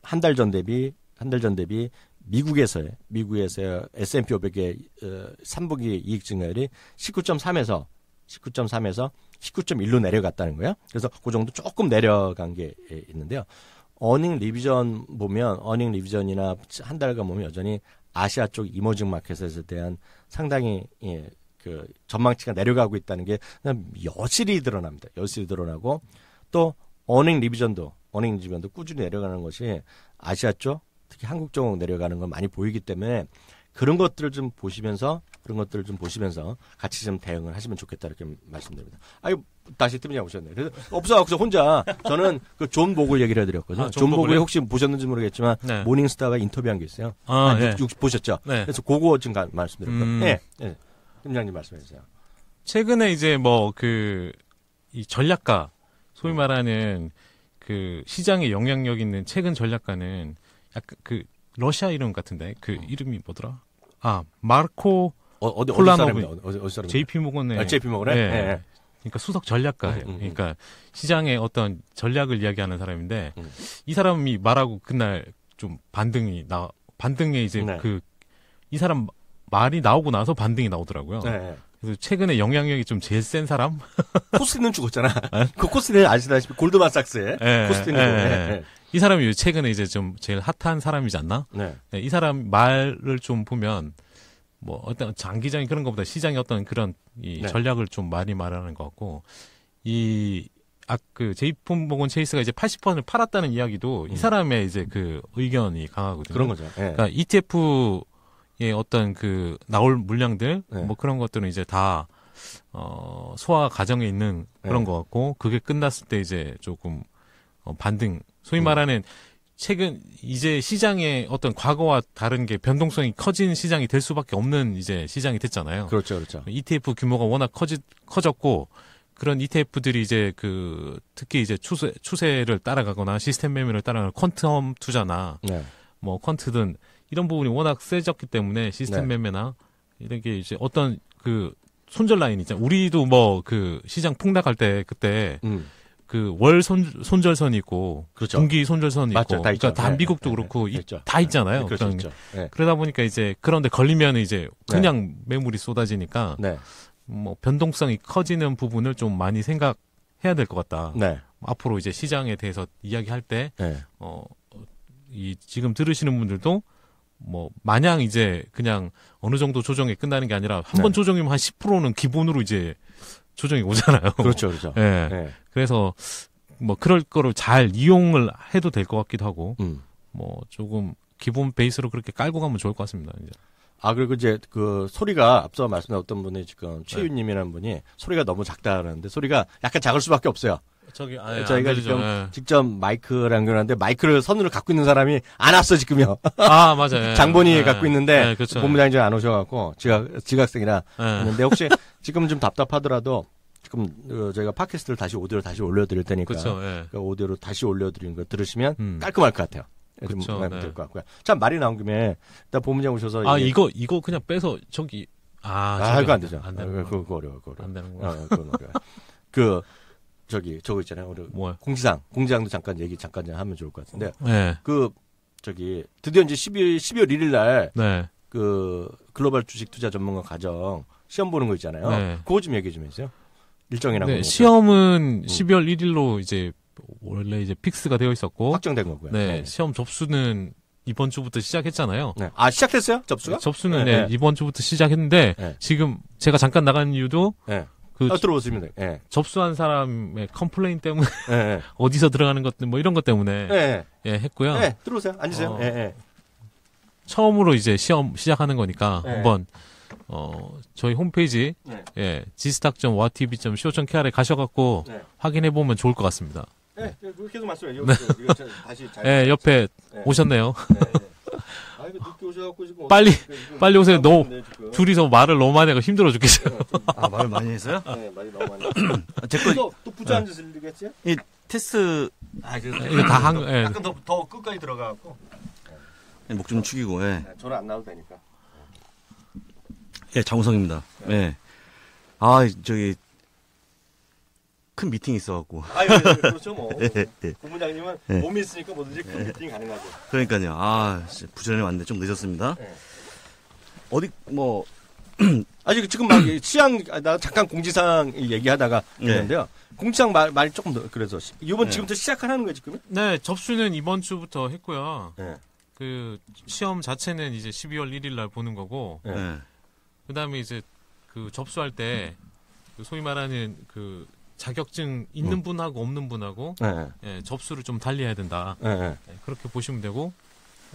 한 달 전 대비 한 달 전 대비 미국에서의 미국에서 S&P 500의 어, 3분기 이익 증가율이 19.3에서 19.3에서 19.1로 내려갔다는 거예요. 그래서 그 정도 조금 내려간 게 예, 있는데요. 어닝 리비전 보면 어닝 리비전이나 한 달간 보면 여전히 아시아 쪽 이머징 마켓에 대한 상당히 예, 그 전망치가 내려가고 있다는 게 여실히 드러납니다. 여실히 드러나고 또 어닝 리비전도 어닝 리비전도 꾸준히 내려가는 것이 아시아 쪽 특히 한국 쪽 내려가는 건 많이 보이기 때문에 그런 것들을 좀 보시면서 그런 것들을 좀 보시면서 같이 좀 대응을 하시면 좋겠다 이렇게 말씀드립니다. 아유 다시 뜨미냐 보셨네. 그래서 없어 없어 혼자 저는 그존 보글 얘기를 해드렸거든요. 아, 존, 존 보글 혹시 보셨는지 모르겠지만 네. 모닝스타와 인터뷰한 게 있어요. 아, 아 네. 60, 보셨죠? 네. 그래서 그거 지금 말씀드렸고. 음. 네. 네. 팀장님 말씀해 주세요. 최근에 이제 뭐 그 이 전략가 소위 네. 말하는 그 시장에 영향력 있는 최근 전략가는 약간 그 러시아 이름 같은데 그 어. 이름이 뭐더라? 아 마르코 어, 어디 콜라노브 어디, 어디, 어디 사람이 JP 모건의 아, JP 모건의 네. 네. 네. 그러니까 수석 전략가예요. 음, 음, 음, 그러니까 시장의 어떤 전략을 이야기하는 사람인데 음. 이 사람이 말하고 그날 좀 반등이 나 반등에 이제 네. 그이 사람 말이 나오고 나서 반등이 나오더라고요. 네. 그래서 최근에 영향력이 좀 제일 센 사람? 코스는 죽었잖아. 네? 그 코스는 아시다시피 골드만삭스의 네, 코스는. 네, 네. 이 사람이 최근에 이제 좀 제일 핫한 사람이지 않나? 네. 네 이 사람 말을 좀 보면 뭐 어떤 장기적인 그런 것보다 시장이 어떤 그런 이 네. 전략을 좀 많이 말하는 것 같고 이 아 그 제이폰 보건 체이스가 이제 80%를 팔았다는 이야기도 음. 이 사람의 이제 그 의견이 강하거든요. 그런 거죠. 그러니까 ETF 예, 어떤 그 나올 물량들 네. 뭐 그런 것들은 이제 다 어, 소화 과정에 있는 그런 네. 것 같고 그게 끝났을 때 이제 조금 어, 반등 소위 음. 말하는 최근 이제 시장의 어떤 과거와 다른 게 변동성이 커진 시장이 될 수밖에 없는 이제 시장이 됐잖아요. 그렇죠, 그렇죠. ETF 규모가 워낙 커지, 커졌고 그런 ETF들이 이제 그 특히 이제 추세 추세를 따라가거나 시스템 매매를 따라가는 퀀텀 투자나 네. 뭐 퀀트든 이런 부분이 워낙 세졌기 때문에 시스템 네. 매매나 이런 게 이제 어떤 그 손절 라인 있잖아요. 우리도 뭐 그 시장 폭락할 때 그때 음. 그월 손절선 이 있고 그렇죠. 분기 손절선 이 있고 맞 그러니까 다 네, 미국도 네, 네. 그렇고 네, 이, 다 네. 있잖아요. 그렇죠, 그렇죠. 그러다 보니까 이제 그런데 걸리면 이제 그냥 매물이 쏟아지니까 뭐 변동성이 커지는 부분을 좀 많이 생각해야 될 것 같다. 앞으로 이제 시장에 대해서 이야기할 때 어, 이 지금 들으시는 분들도 뭐 마냥 이제 그냥 어느 정도 조정이 끝나는 게 아니라 한번 네. 조정이면 한 10%는 기본으로 이제 조정이 오잖아요. 그렇죠, 그렇죠. 예. 네. 그래서 뭐 그럴 거를 잘 이용을 해도 될 것 같기도 하고, 음. 뭐 조금 기본 베이스로 그렇게 깔고 가면 좋을 것 같습니다. 이제. 아 그리고 이제 그 소리가 앞서 말씀 하신 어떤 분이 지금 최윤님이라는 분이 소리가 너무 작다는데 소리가 약간 작을 수밖에 없어요. 저기 아니, 예, 저희가 지금 예. 직접 마이크를 연결하는데 마이크를 선으로 갖고 있는 사람이 안 왔어 지금요. 아 맞아요. 장본인이 예. 갖고 있는데 예, 그렇죠. 본부장이 안 오셔갖고 지각 지각생이라 예. 했는데 혹시 지금 좀 답답하더라도 지금 어, 저희가 팟캐스트를 다시 오디오로 다시 올려드릴 테니까 그렇죠, 그 오디오로 다시 올려드리는 거 들으시면 음. 깔끔할 것 같아요. 좀 될것 네. 같고요. 참 말이 나온 김에 일단 본부장 오셔서 아 이거 이거 그냥 빼서 저기 아, 아 이거 안 되죠. 안 아, 되는 거 그거 어려워, 그거 어려워. 안 되는 거. 아, 그 저기 저거 있잖아요. 우리 뭐요? 공지사항. 공지사항도 잠깐 얘기 잠깐 하면 좋을 것 같은데. 네. 그 저기 드디어 이제 12월 12월 1일 날 네. 그 글로벌 주식 투자 전문가 과정 시험 보는 거 있잖아요. 네. 그거 좀 얘기 좀 해주세요. 일정이랑 네, 시험은 음. 12월 1일로 이제 원래 이제 픽스가 되어 있었고 확정된 거고요. 네, 네. 시험 접수는 이번 주부터 시작했잖아요. 네. 아 시작됐어요? 접수가? 접수는 네, 네 이번 주부터 시작했는데 네. 지금 제가 잠깐 나간 이유도 네. 그 아, 들어보시면 돼 예. 접수한 사람의 컴플레인 때문에 예, 예. 어디서 들어가는 것, 뭐 이런 것 때문에 예, 예, 예, 했고요. 예, 들어오세요. 앉으세요. 어, 예, 예. 처음으로 이제 시험 시작하는 거니까 예. 한번 어 저희 홈페이지 예. 예, gstark.watv.co.kr에 가셔갖고 예. 확인해 보면 좋을 것 같습니다. 예, 네. 예 계속 말씀해요. 이 다시 잘. 예, 옆에 오셨네요. 네, 네. 빨리 빨리 오세요. 너 둘이서 말을 너무 많이 해서 힘들어 죽겠어요. 네, 아 말을 많이 했어요? 네, 말이 너무 많이. 아, 제거또 부자 네. 앉으시면 되겠지? 이테스아 이거 아, 다한 예. 약간 더, 더 끝까지 들어가고 네. 목좀 축이고 예. 저는 안나도 되니까. 예, 장우성입니다. 예. 아 저기 큰 미팅이 있어갖고. 아, 예, 예, 예 그렇죠 뭐. 예, 예. 본부장님은 예. 몸이 있으니까 뭐든지 큰 미팅 가능하죠. 그러니까요. 아, 부지런 왔는데 좀 늦었습니다. 어디 뭐 아직 지금 막 시향 아, 나 잠깐 공지사항 얘기하다가 그는데요 네. 공지사항 말, 말 조금 더 그래서 이번 네. 지금부터 시작하는 거예요 지금? 네 접수는 이번 주부터 했고요. 네. 그 시험 자체는 이제 12월 1일 날 보는 거고 그다음에 이제 그 접수할 때 그 소위 말하는 그 자격증 있는 음. 분하고 없는 분하고 네. 예, 접수를 좀 달리해야 된다. 네. 예, 그렇게 보시면 되고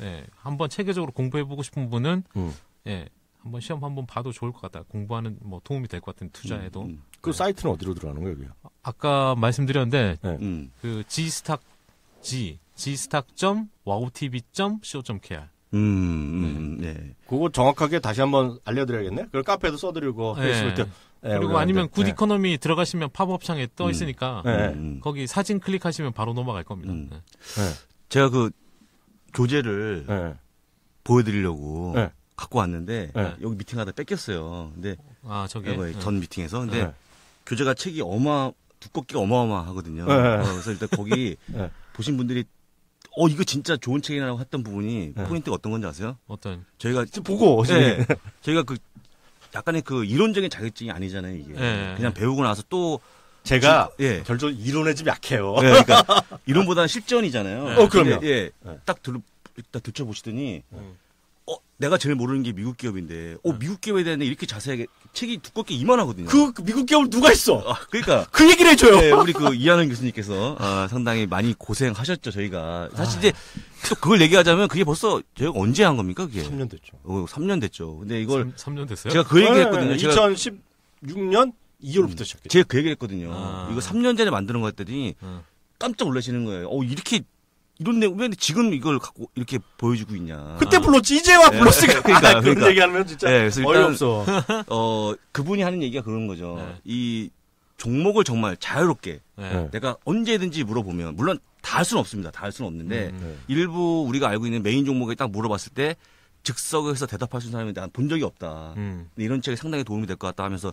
예, 한번 체계적으로 공부해보고 싶은 분은 음. 예, 한번 시험 한번 봐도 좋을 것 같다. 공부하는 뭐 도움이 될 것 같은 투자에도. 음, 음. 그 네. 사이트는 어디로 들어가는 거예요, 여기 아까 말씀드렸는데 네. 음. 그지스탁 G g스탁.wowtv.co.kr 점 음, 음 네. 네. 그거 정확하게 다시 한번 알려드려야겠네. 그걸 카페에도 써드리고 네. 예. 페이스북 네, 그리고 아니면 굿 예. 이코노미 들어가시면 팝업창에 떠 음. 있으니까 예. 음. 음. 거기 사진 클릭하시면 바로 넘어갈 겁니다. 음. 네. 제가 그교재를 보여드리려고 갖고 왔는데 여기 미팅하다 뺏겼어요. 근데 아 저기 전 미팅에서 근데 교재가 책이 어마 두껍기가 어마어마하거든요. 어, 그래서 일단 거기 보신 분들이 어 이거 진짜 좋은 책이라고 했던 부분이 포인트가 어떤 건지 아세요? 어떤 저희가 보고 네, 저희가 그 약간의 그 이론적인 자격증이 아니잖아요 이게 네. 그냥 배우고 나서 또 제가 예. 별로 이론에 좀 약해요. 네, 그러니까 이론보다는 실전이잖아요. 어, 그럼요. 예, 예, 딱 들, 일단 들춰보시더니 음. 어, 내가 제일 모르는 게 미국 기업인데, 어, 네. 미국 기업에 대한 이렇게 자세하게 책이 두껍게 이만하거든요. 그, 그 미국 기업을 누가 했어? 아, 그러니까. 그 얘기를 해줘요. 네, 우리 그 이하는 교수님께서 아, 상당히 많이 고생하셨죠, 저희가. 사실 이제 아. 또 그걸 얘기하자면 그게 벌써 제가 언제 한 겁니까, 그게? 3년 됐죠. 어, 3년 됐죠. 근데 이걸 3, 년 됐어요? 제가 그 얘기 네, 했거든요. 제가 2016년 2월부터 음, 시작했죠. 제가 그 얘기 했거든요. 아. 이거 3년 전에 만드는 거 했더니 아. 깜짝 놀라시는 거예요. 어, 이렇게 이런 내용 왜 지금 이걸 갖고 이렇게 보여주고 있냐. 그때 불렀지 이제와 네. 불렀으니까. 그러니까, 아, 그런 그러니까. 얘기하면 진짜 네, 그래서 어이없어. 어 그분이 하는 얘기가 그런 거죠. 네. 이 종목을 정말 자유롭게 네. 네. 내가 언제든지 물어보면 물론 다 할 수는 없습니다. 다 할 수는 없는데 음, 네. 일부 우리가 알고 있는 메인 종목에 딱 물어봤을 때 즉석에서 대답할 수 있는 사람이 난본 적이 없다. 음. 이런 책이 상당히 도움이 될 것 같다 하면서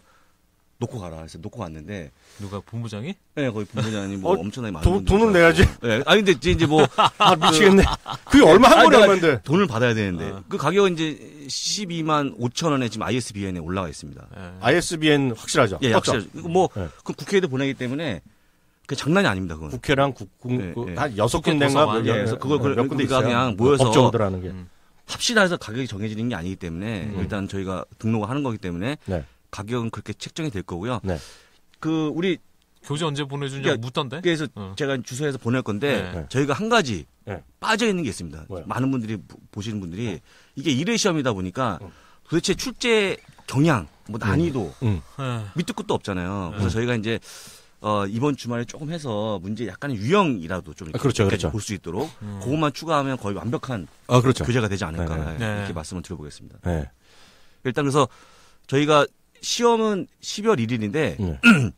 놓고 가라 해서 놓고 갔는데 누가 본부장이? 네거기 본부장이 뭐 어, 엄청나게 많은 돈, 돈은 내야지. 네, 아 근데 이제 뭐 아, 미치겠네. 그게 얼마 한 거래 하는데 그러니까 돈을 받아야 되는데 아. 그 가격은 이제 12만 5천 원에 지금 ISBN에 올라가 있습니다. 네. 예. ISBN 확실하죠. 예, 확실 뭐그 네. 국회에도 보내기 때문에 그 장난이 아닙니다. 그건 국회랑 국, 국, 네, 네. 한 여섯 군데인가 그래서 그걸 네, 몇 군데 가 그냥 모여서 법정들 하는 게 음. 합시다 해서 가격이 정해지는 게 아니기 때문에 음. 일단 저희가 등록을 하는 거기 때문에. 네. 가격은 그렇게 책정이 될 거고요. 네. 그 우리 교재 언제 보내준지 그러니까, 묻던데. 그래서 어. 제가 주소에서 보낼 건데 네. 네. 저희가 한 가지 네. 빠져 있는 게 있습니다. 뭐요? 많은 분들이 보시는 분들이 어. 이게 일회 시험이다 보니까 어. 도대체 출제 경향, 뭐 음. 난이도 음. 음. 밑도 끝도 없잖아요. 그래서 저희가 이제 어, 이번 주말에 조금 해서 문제 약간의 유형이라도 좀 아, 그렇죠, 그렇죠. 볼수 있도록 음. 그것만 추가하면 거의 완벽한 아, 그렇죠. 교재가 되지 않을까 네, 이렇게 말씀을 드려보겠습니다. 네. 일단 그래서 저희가 시험은 12월 1일인데 예.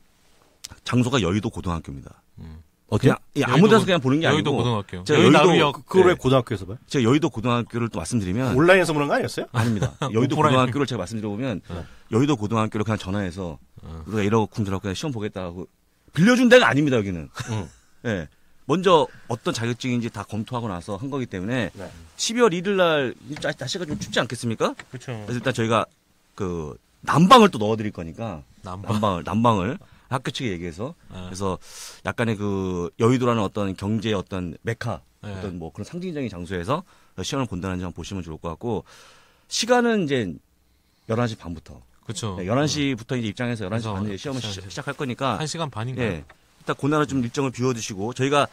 장소가 여의도 고등학교입니다. 음. 그냥 예, 아무 데서 그냥 보는 게 여의도 아니고 고등학교. 제가 여의도, 여의도 그걸 왜 네. 고등학교에서 봐요? 제가 여의도 고등학교를 또 말씀드리면 온라인에서 보는 거 아니었어요? 아닙니다. 뭐 여의도 고등학교를 제가 말씀드려보면 네. 어. 여의도 고등학교를 그냥 전화해서 어. 우리가 이러고 쿵저하고 그냥 시험 보겠다고 빌려준 데가 아닙니다 여기는. 예. 어. 먼저 어떤 자격증인지 다 검토하고 나서 한 거기 때문에 네. 12월 1일 날 날씨가 좀 춥지 않겠습니까? 그렇죠. 그래서 일단 저희가 그 난방을 또 넣어드릴 거니까 난방. 난방을 난방을 학교 측에 얘기해서 네. 그래서 약간의 그 여의도라는 어떤 경제의 어떤 메카 네. 어떤 뭐 그런 상징적인 장소에서 시험을 본다는 점 보시면 좋을 것 같고 시간은 이제 11시 반부터 그렇죠. 네, 11시부터 이제 입장해서 11시 반에 시험을 시작, 시작할 거니까 1시간 반인가요? 예. 일단 고난을 그 좀 일정을 비워 두시고 저희가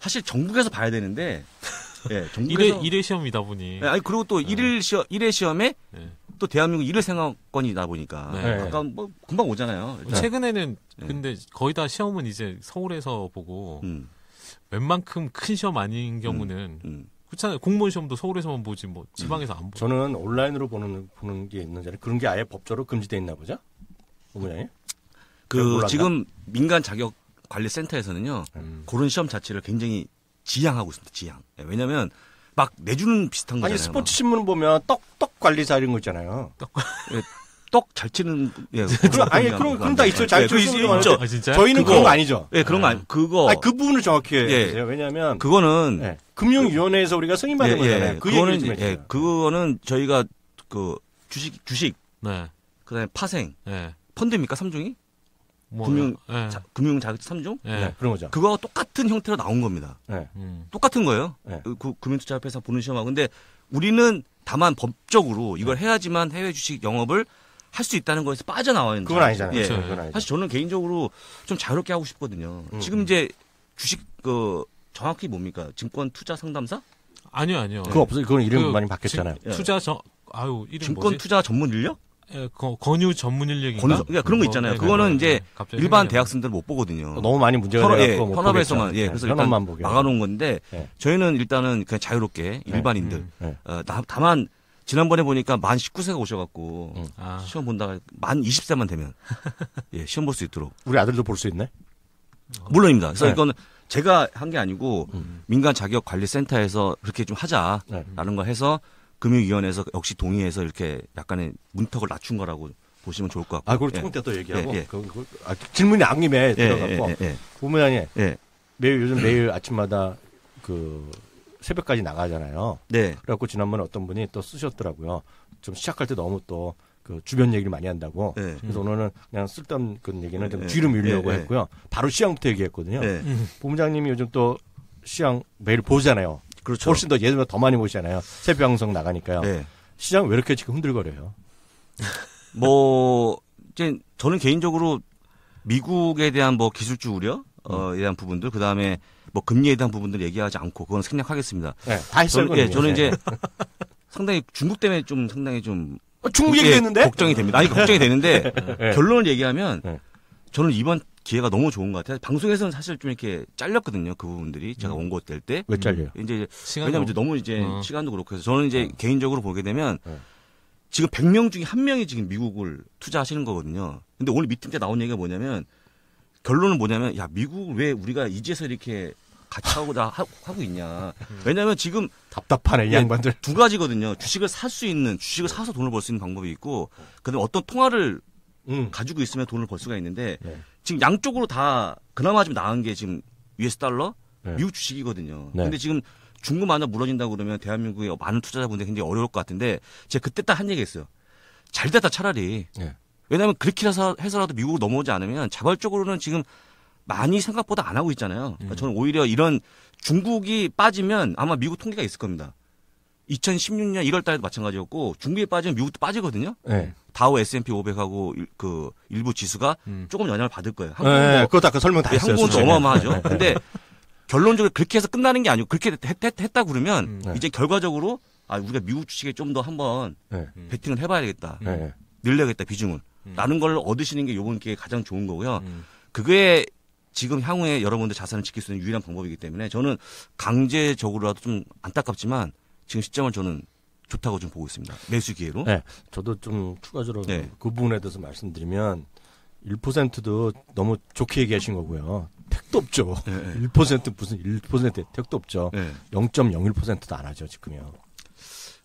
사실 전국에서 봐야 되는데 예, 전국에서 1회, 1회 시험이다 보니. 예, 아니 그리고 또 예. 1일 시험 1회 시험에 예. 또 대한민국 일일 생활권이다 보니까 네. 뭐 가까운 뭐 금방 오잖아요. 일단. 네. 최근에는 네. 근데 거의 다 시험은 이제 서울에서 보고 음. 웬만큼 큰 시험 아닌 음. 경우는 음. 그렇잖아요. 공무원 시험도 서울에서만 보지 뭐 음. 지방에서 안 보죠. 저는 온라인으로 보는 보는 게 있는 지 그런 게 아예 법적으로 금지돼 있나 보죠. 부모님? 그 지금 민간 자격 관리 센터에서는요. 음. 그런 시험 자체를 굉장히 지양하고 있습니다. 지양. 예, 왜냐면 막 내주는 비슷한 거잖아요. 아니 스포츠 신문 보면 떡떡 관리사 이런 거 있잖아요. 떡 잘 치는 예. 아니 그런 그다 있죠. 잘 치는 예, 있죠. 예, 아, 저희는 그거, 그런 거 아니죠. 예, 그런 거 예. 아니 그거. 아니, 그 부분을 정확히 예. 해야 돼 되세요. 왜냐하면 그거는 예. 금융위원회에서 우리가 승인 받은 예, 거잖아요. 예, 그 그거는 예, 그거는 저희가 그 주식 주식, 네. 그다음에 파생, 네. 펀드입니까 삼종이? 금융 네. 자, 금융 자금 삼종? 네. 그런 거죠. 그거와 똑같은 형태로 나온 겁니다. 음. 똑같은 거예요. 그 금융투자협회에서 보는 시험하고 근데 우리는 다만 법적으로 이걸 해야지만 해외 주식 영업을 할 수 있다는 거에서 빠져나와 있는 다 그건 아니잖아요. 예. 그건 아니죠. 사실 저는 개인적으로 좀 자유롭게 하고 싶거든요. 음, 음. 지금 이제 주식 그 정확히 뭡니까? 증권 투자 상담사? 아니요, 아니요. 그거 없어요. 그건 이름 그 많이 바뀌었잖아요. 투자 저 아유 이름 증권 뭐지? 투자 전문 인력? 예, 거, 권유 전문 인력인가? 권유, 그러니까 그런 거 뭐, 있잖아요. 네, 그거는 네, 이제 네, 일반 대학생들못 보거든요. 어, 너무 많이 문제가 서로, 예, 현업에서만 예, 네, 그래서 일단 보게. 막아놓은 건데 네. 저희는 일단은 그냥 자유롭게 네. 일반인들 음, 어, 다, 다만 지난번에 보니까 만 19세가 오셔갖고 음. 아. 시험 본다가 만 20세만 되면 예, 시험 볼 수 있도록 우리 아들도 볼 수 있네. 물론입니다. 그래서 이거는 제가 한 게 아니고 음. 민간 자격 관리 센터에서 그렇게 좀 하자라는 거 해서 금융위원회에서 역시 동의해서 이렇게 약간의 문턱을 낮춘 거라고 보시면 좋을 것 같고. 아, 그걸 조금 예. 이도 얘기하고. 예, 예. 그, 그, 아, 질문이 악림에 들어갔고. 우문양이 매일 요즘 매일 아침마다 그 새벽까지 나가잖아요. 네. 그래갖고 지난번에 어떤 분이 또 쓰셨더라고요. 좀 시작할 때 너무 또 그 주변 얘기를 많이 한다고. 네. 그래서 오늘은 그냥 쓸데없는 그런 얘기는 네. 좀 예. 뒤로 밀려고 했고요. 바로 시향부터 얘기했거든요. 본부장님이 요즘 또 시향 매일 보잖아요. 그렇죠. 훨씬 더 예전보다 더 많이 모시잖아요. 새벽 방송 나가니까요. 네. 시장 왜 이렇게 지금 흔들거려요? 뭐 이제 저는 개인적으로 미국에 대한 뭐 기술주 우려 어에 음. 대한 부분들 그 다음에 뭐 금리에 대한 부분들 얘기하지 않고 그건 생략하겠습니다. 네, 다 했어요. 저는, 예, 저는 이제 네. 상당히 중국 때문에 좀 상당히 좀 중국 얘기했는데 예, 걱정이 됩니다. 아니 걱정이 되는데 네. 결론을 얘기하면 네. 저는 이번 기회가 너무 좋은 것 같아요. 방송에서는 사실 좀 이렇게 잘렸거든요. 그 부분들이 제가 음. 원고 될 때. 왜 잘려요? 음. 이제 왜냐면 하 이제 너무 이제 어. 시간도 그렇고 해서 저는 이제 어. 개인적으로 보게 되면 어. 지금 100명 중에 한 명이 지금 미국을 투자하시는 거거든요. 근데 오늘 미팅 때 나온 얘기가 뭐냐면 결론은 뭐냐면 야 미국 왜 우리가 이제서 이렇게 같이 하고 다 하고 있냐. 왜냐면 지금 답답하네 이 예, 양반들. 두 가지거든요. 주식을 살 수 있는 주식을 예. 사서 돈을 벌 수 있는 방법이 있고 그다음에 어떤 통화를 음. 가지고 있으면 돈을 벌 수가 있는데 네. 지금 양쪽으로 다 그나마 좀 나은 게 지금 US 달러 네. 미국 주식이거든요. 네. 근데 지금 중국 만화 무너진다 고 그러면 대한민국의 많은 투자자분들이 굉장히 어려울 것 같은데 제가 그때 딱 한 얘기 했어요. 잘 됐다 차라리. 네. 왜냐하면 그렇게 해서, 해서라도 미국으로 넘어오지 않으면 자발적으로는 지금 많이 생각보다 안 하고 있잖아요. 그러니까 음. 저는 오히려 이런 중국이 빠지면 아마 미국 통계가 있을 겁니다. 2016년 1월 달에도 마찬가지였고 중국이 빠지면 미국도 빠지거든요. 네. 다우 S&P 500하고 그 일부 지수가 음. 조금 영향을 받을 거예요. 네, 뭐, 그것도 아까 설명 다 그 네, 했어요. 한국은 어마어마하죠. 네. 근데 결론적으로 그렇게 해서 끝나는 게 아니고 그렇게 했, 했, 했다 그러면 음, 네. 이제 결과적으로 아 우리가 미국 주식에 좀 더 한번 네. 베팅을 해봐야겠다. 네. 늘려야겠다 비중을. 음. 라는 걸 얻으시는 게요번 기회에 가장 좋은 거고요. 음. 그게 지금 향후에 여러분들 자산을 지킬 수 있는 유일한 방법이기 때문에 저는 강제적으로라도 좀 안타깝지만 지금 시점을 저는 좋다고 좀 보고 있습니다. 매수 기회로. 네. 저도 좀 추가적으로 네. 그 부분에 대해서 말씀드리면 1%도 너무 좋게 얘기하신 거고요. 택도 없죠. 네, 네. 1% 무슨 1% 택도 없죠. 네. 0.01%도 안 하죠, 지금요.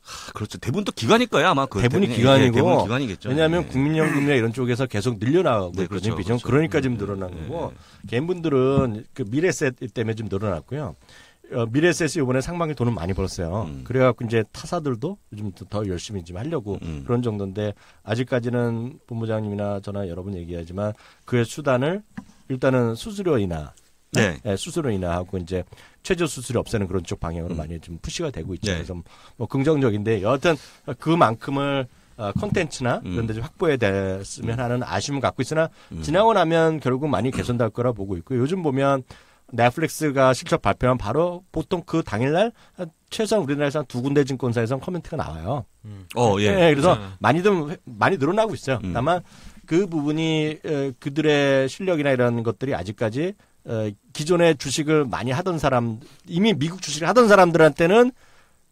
하, 그렇죠. 대부분 또 기간일 거요 아마 그 대부분이 기간이고 예, 대부분 기간이겠죠. 왜냐하면 네. 국민연금이나 이런 쪽에서 계속 늘려나가고 네, 있거든요. 그렇죠, 비중 그렇죠. 그러니까 네, 지금 늘어난 네, 거고 네. 개인분들은 그 미래세 때문에 좀 늘어났고요. 어, 미래에셋이 이번에 상반기 돈을 많이 벌었어요. 음. 그래갖고 이제 타사들도 요즘 더 열심히 좀 하려고 음. 그런 정도인데 아직까지는 본부장님이나 저나 여러 분 얘기하지만 그의 수단을 일단은 수수료 인하, 네. 네. 예, 수수료인하 하고 이제 최저 수수료 없애는 그런 쪽 방향으로 음. 많이 좀 푸시가 되고 있죠. 네. 그래서 뭐 긍정적인데 여하튼 그만큼을 어, 컨텐츠나 음. 이런 데 좀 확보해야 됐으면 음. 하는 아쉬움을 갖고 있으나 음. 지나고 나면 결국 많이 개선될 거라 보고 있고 요즘 보면 넷플릭스가 실적 발표하면 바로 보통 그 당일날 최소한 우리나라에서 한두 군데 증권사에서 커멘트가 나와요. 음. 어, 예. 네, 그래서 음. 많이들 많이 늘어나고 있어요. 음. 다만 그 부분이 그들의 실력이나 이런 것들이 아직까지 기존의 주식을 많이 하던 사람 이미 미국 주식을 하던 사람들한테는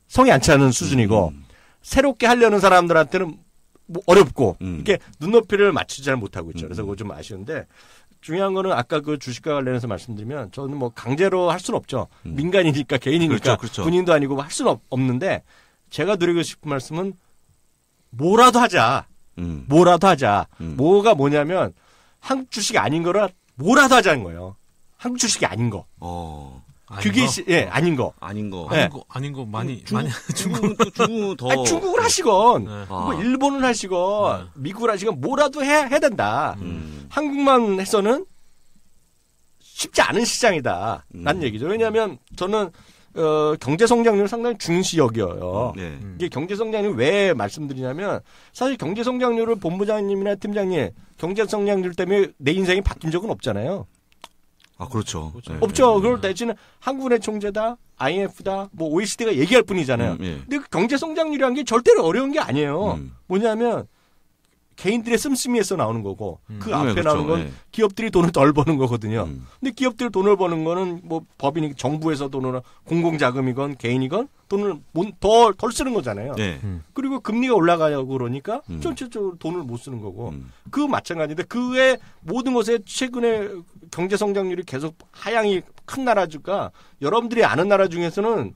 성이 안 차는 수준이고 음. 새롭게 하려는 사람들한테는 뭐 어렵고 음. 이게 눈높이를 맞추지 잘 못하고 있죠. 그래서 음. 그거 좀 아쉬운데 중요한 거는 아까 그 주식과 관련해서 말씀드리면 저는 뭐 강제로 할 수는 없죠. 음. 민간이니까 개인이니까 그렇죠, 그렇죠. 군인도 아니고 할 수는 없는데 제가 드리고 싶은 말씀은 뭐라도 하자. 음. 뭐라도 하자. 음. 뭐가 뭐냐면 한국 주식이 아닌 거라 뭐라도 하자는 거예요. 한국 주식이 아닌 거. 어. 규기 씨, 예, 어. 예, 아닌 거. 아닌 거. 아닌 예. 거, 아닌 거 많이, 중국, 많이 중국은 또 중국 더. 아니, 중국을 하시건, 네. 아. 뭐 일본을 하시건, 네. 미국을 하시건 뭐라도 해야, 해야 된다. 음. 한국만 해서는 쉽지 않은 시장이다. 라는 음. 얘기죠. 왜냐하면 저는 어, 경제 성장률 상당히 중시 여겨요. 네. 이게 경제 성장률 왜 말씀드리냐면 사실 경제 성장률을 본부장님이나 팀장님 경제 성장률 때문에 내 인생이 바뀐 적은 없잖아요. 아 그렇죠. 그렇죠. 네. 없죠. 네. 그럴 때지는 한국은행 총재다, IMF다, 뭐 OECD가 얘기할 뿐이잖아요. 음, 예. 근데 경제 성장률이라는게 절대로 어려운 게 아니에요. 음. 뭐냐면 개인들의 씀씀이에서 나오는 거고 음. 그 음, 네, 앞에 네, 그렇죠. 나오는 건 네. 기업들이 돈을 덜 버는 거거든요. 음. 근데 기업들이 돈을 버는 거는 뭐 법인 이 정부에서 돈을 공공 자금이건 개인이건 돈을 더덜 쓰는 거잖아요. 네. 음. 그리고 금리가 올라가고 그러니까 전체적으로 음. 돈을 못 쓰는 거고 그 마찬가지인데 그의 모든 것에 최근에 경제 성장률이 계속 하향이 큰 나라주가 여러분들이 아는 나라 중에서는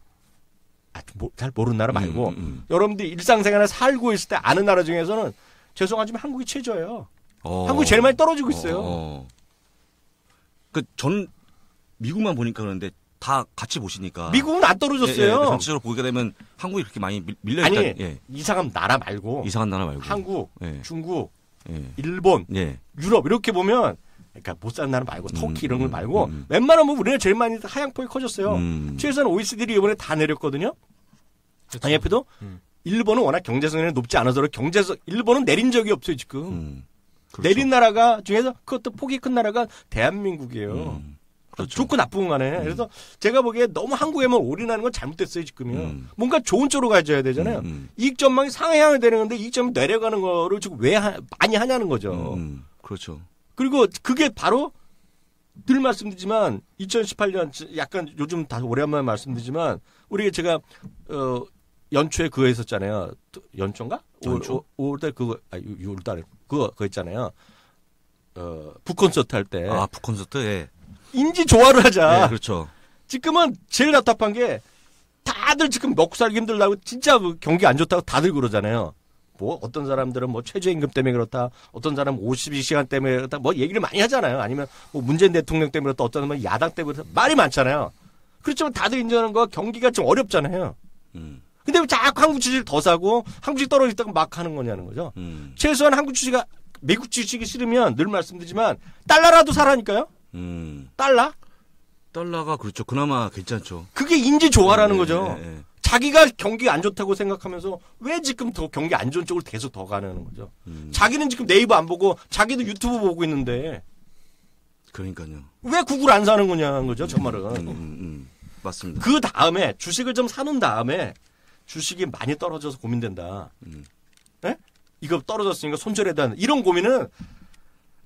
아, 잘 모르는 나라 말고 음, 음, 음. 여러분들이 일상생활을 살고 있을 때 아는 나라 중에서는 죄송하지만 한국이 최저예요. 어. 한국이 제일 많이 떨어지고 어, 있어요. 어. 그 저는 미국만 보니까 그런데 다 같이 보시니까 미국은 안 떨어졌어요. 예, 예. 전체적으로 보게 되면 한국이 그렇게 많이 밀려 있다. 아니 예. 이상한 나라 말고 이상한 나라 말고 한국, 예. 중국, 예. 일본, 예. 유럽 이렇게 보면 그러니까 못 사는 나라 말고 음, 터키 음, 이런 걸 음, 말고 음, 음. 웬만하면 뭐 우리가 제일 많이 하향폭이 커졌어요. 음. 최소한 OECD를 이번에 다 내렸거든요. IMF도 그렇죠. 일본은 워낙 경제성이 높지 않아서 경제성 일본은 내린 적이 없어요 지금 음, 그렇죠. 내린 나라가 중에서 그것도 폭이 큰 나라가 대한민국이에요. 음, 아, 그렇죠. 좋고 나쁜 간에 음. 그래서 제가 보기에 너무 한국에만 뭐 올인하는 건 잘못됐어요 지금요. 음. 뭔가 좋은 쪽으로 가져야 되잖아요. 음, 음. 이익 전망이 상향을 되는 건데 이익 전망 내려가는 거를 지금 왜 하, 많이 하냐는 거죠. 그렇죠. 그리고 그게 바로 늘 말씀드리지만 2018년 약간 요즘 다 오랜만에 말씀드리지만 우리 가 제가 어 연초에 그거 했었잖아요. 연초인가? 연초? 5월달 그거, 아, 6월달에 그거, 그거 했잖아요. 어, 북콘서트 할 때. 아, 북콘서트? 예. 인지 조화를 하자. 네, 그렇죠. 지금은 제일 답답한 게 다들 지금 먹고 살기 힘들다고 진짜 뭐 경기 안 좋다고 다들 그러잖아요. 뭐 어떤 사람들은 뭐 최저임금 때문에 그렇다. 어떤 사람은 52시간 때문에 그렇다. 뭐 얘기를 많이 하잖아요. 아니면 뭐 문재인 대통령 때문에 그렇다. 어떤 사람은 야당 때문에 그렇다. 말이 많잖아요. 그렇지만 다들 인정하는 거 경기가 좀 어렵잖아요. 음. 근데 왜 자꾸 한국 주식을 더 사고 한국 주식 떨어질때고막 하는 거냐는 거죠. 음. 최소한 한국 주식이 미국 주식이 싫으면 늘 말씀드리지만 달러라도 사라니까요. 음. 달러? 달러가 그렇죠. 그나마 괜찮죠. 그게 인지 조화라는 네, 거죠. 네, 네. 자기가 경기 안 좋다고 생각하면서 왜 지금 더 경기 안 좋은 쪽으로 계속 더 가는 거죠. 음. 자기는 지금 네이버 안 보고 자기도 유튜브 보고 있는데. 그러니까요. 왜 구글 안 사는 거냐는 거죠. 정 말은. 음, 음, 음, 맞습니다. 그 다음에 주식을 좀 사놓은 다음에 주식이 많이 떨어져서 고민된다. 음. 예? 이거 떨어졌으니까 손절해야 된다. 이런 고민은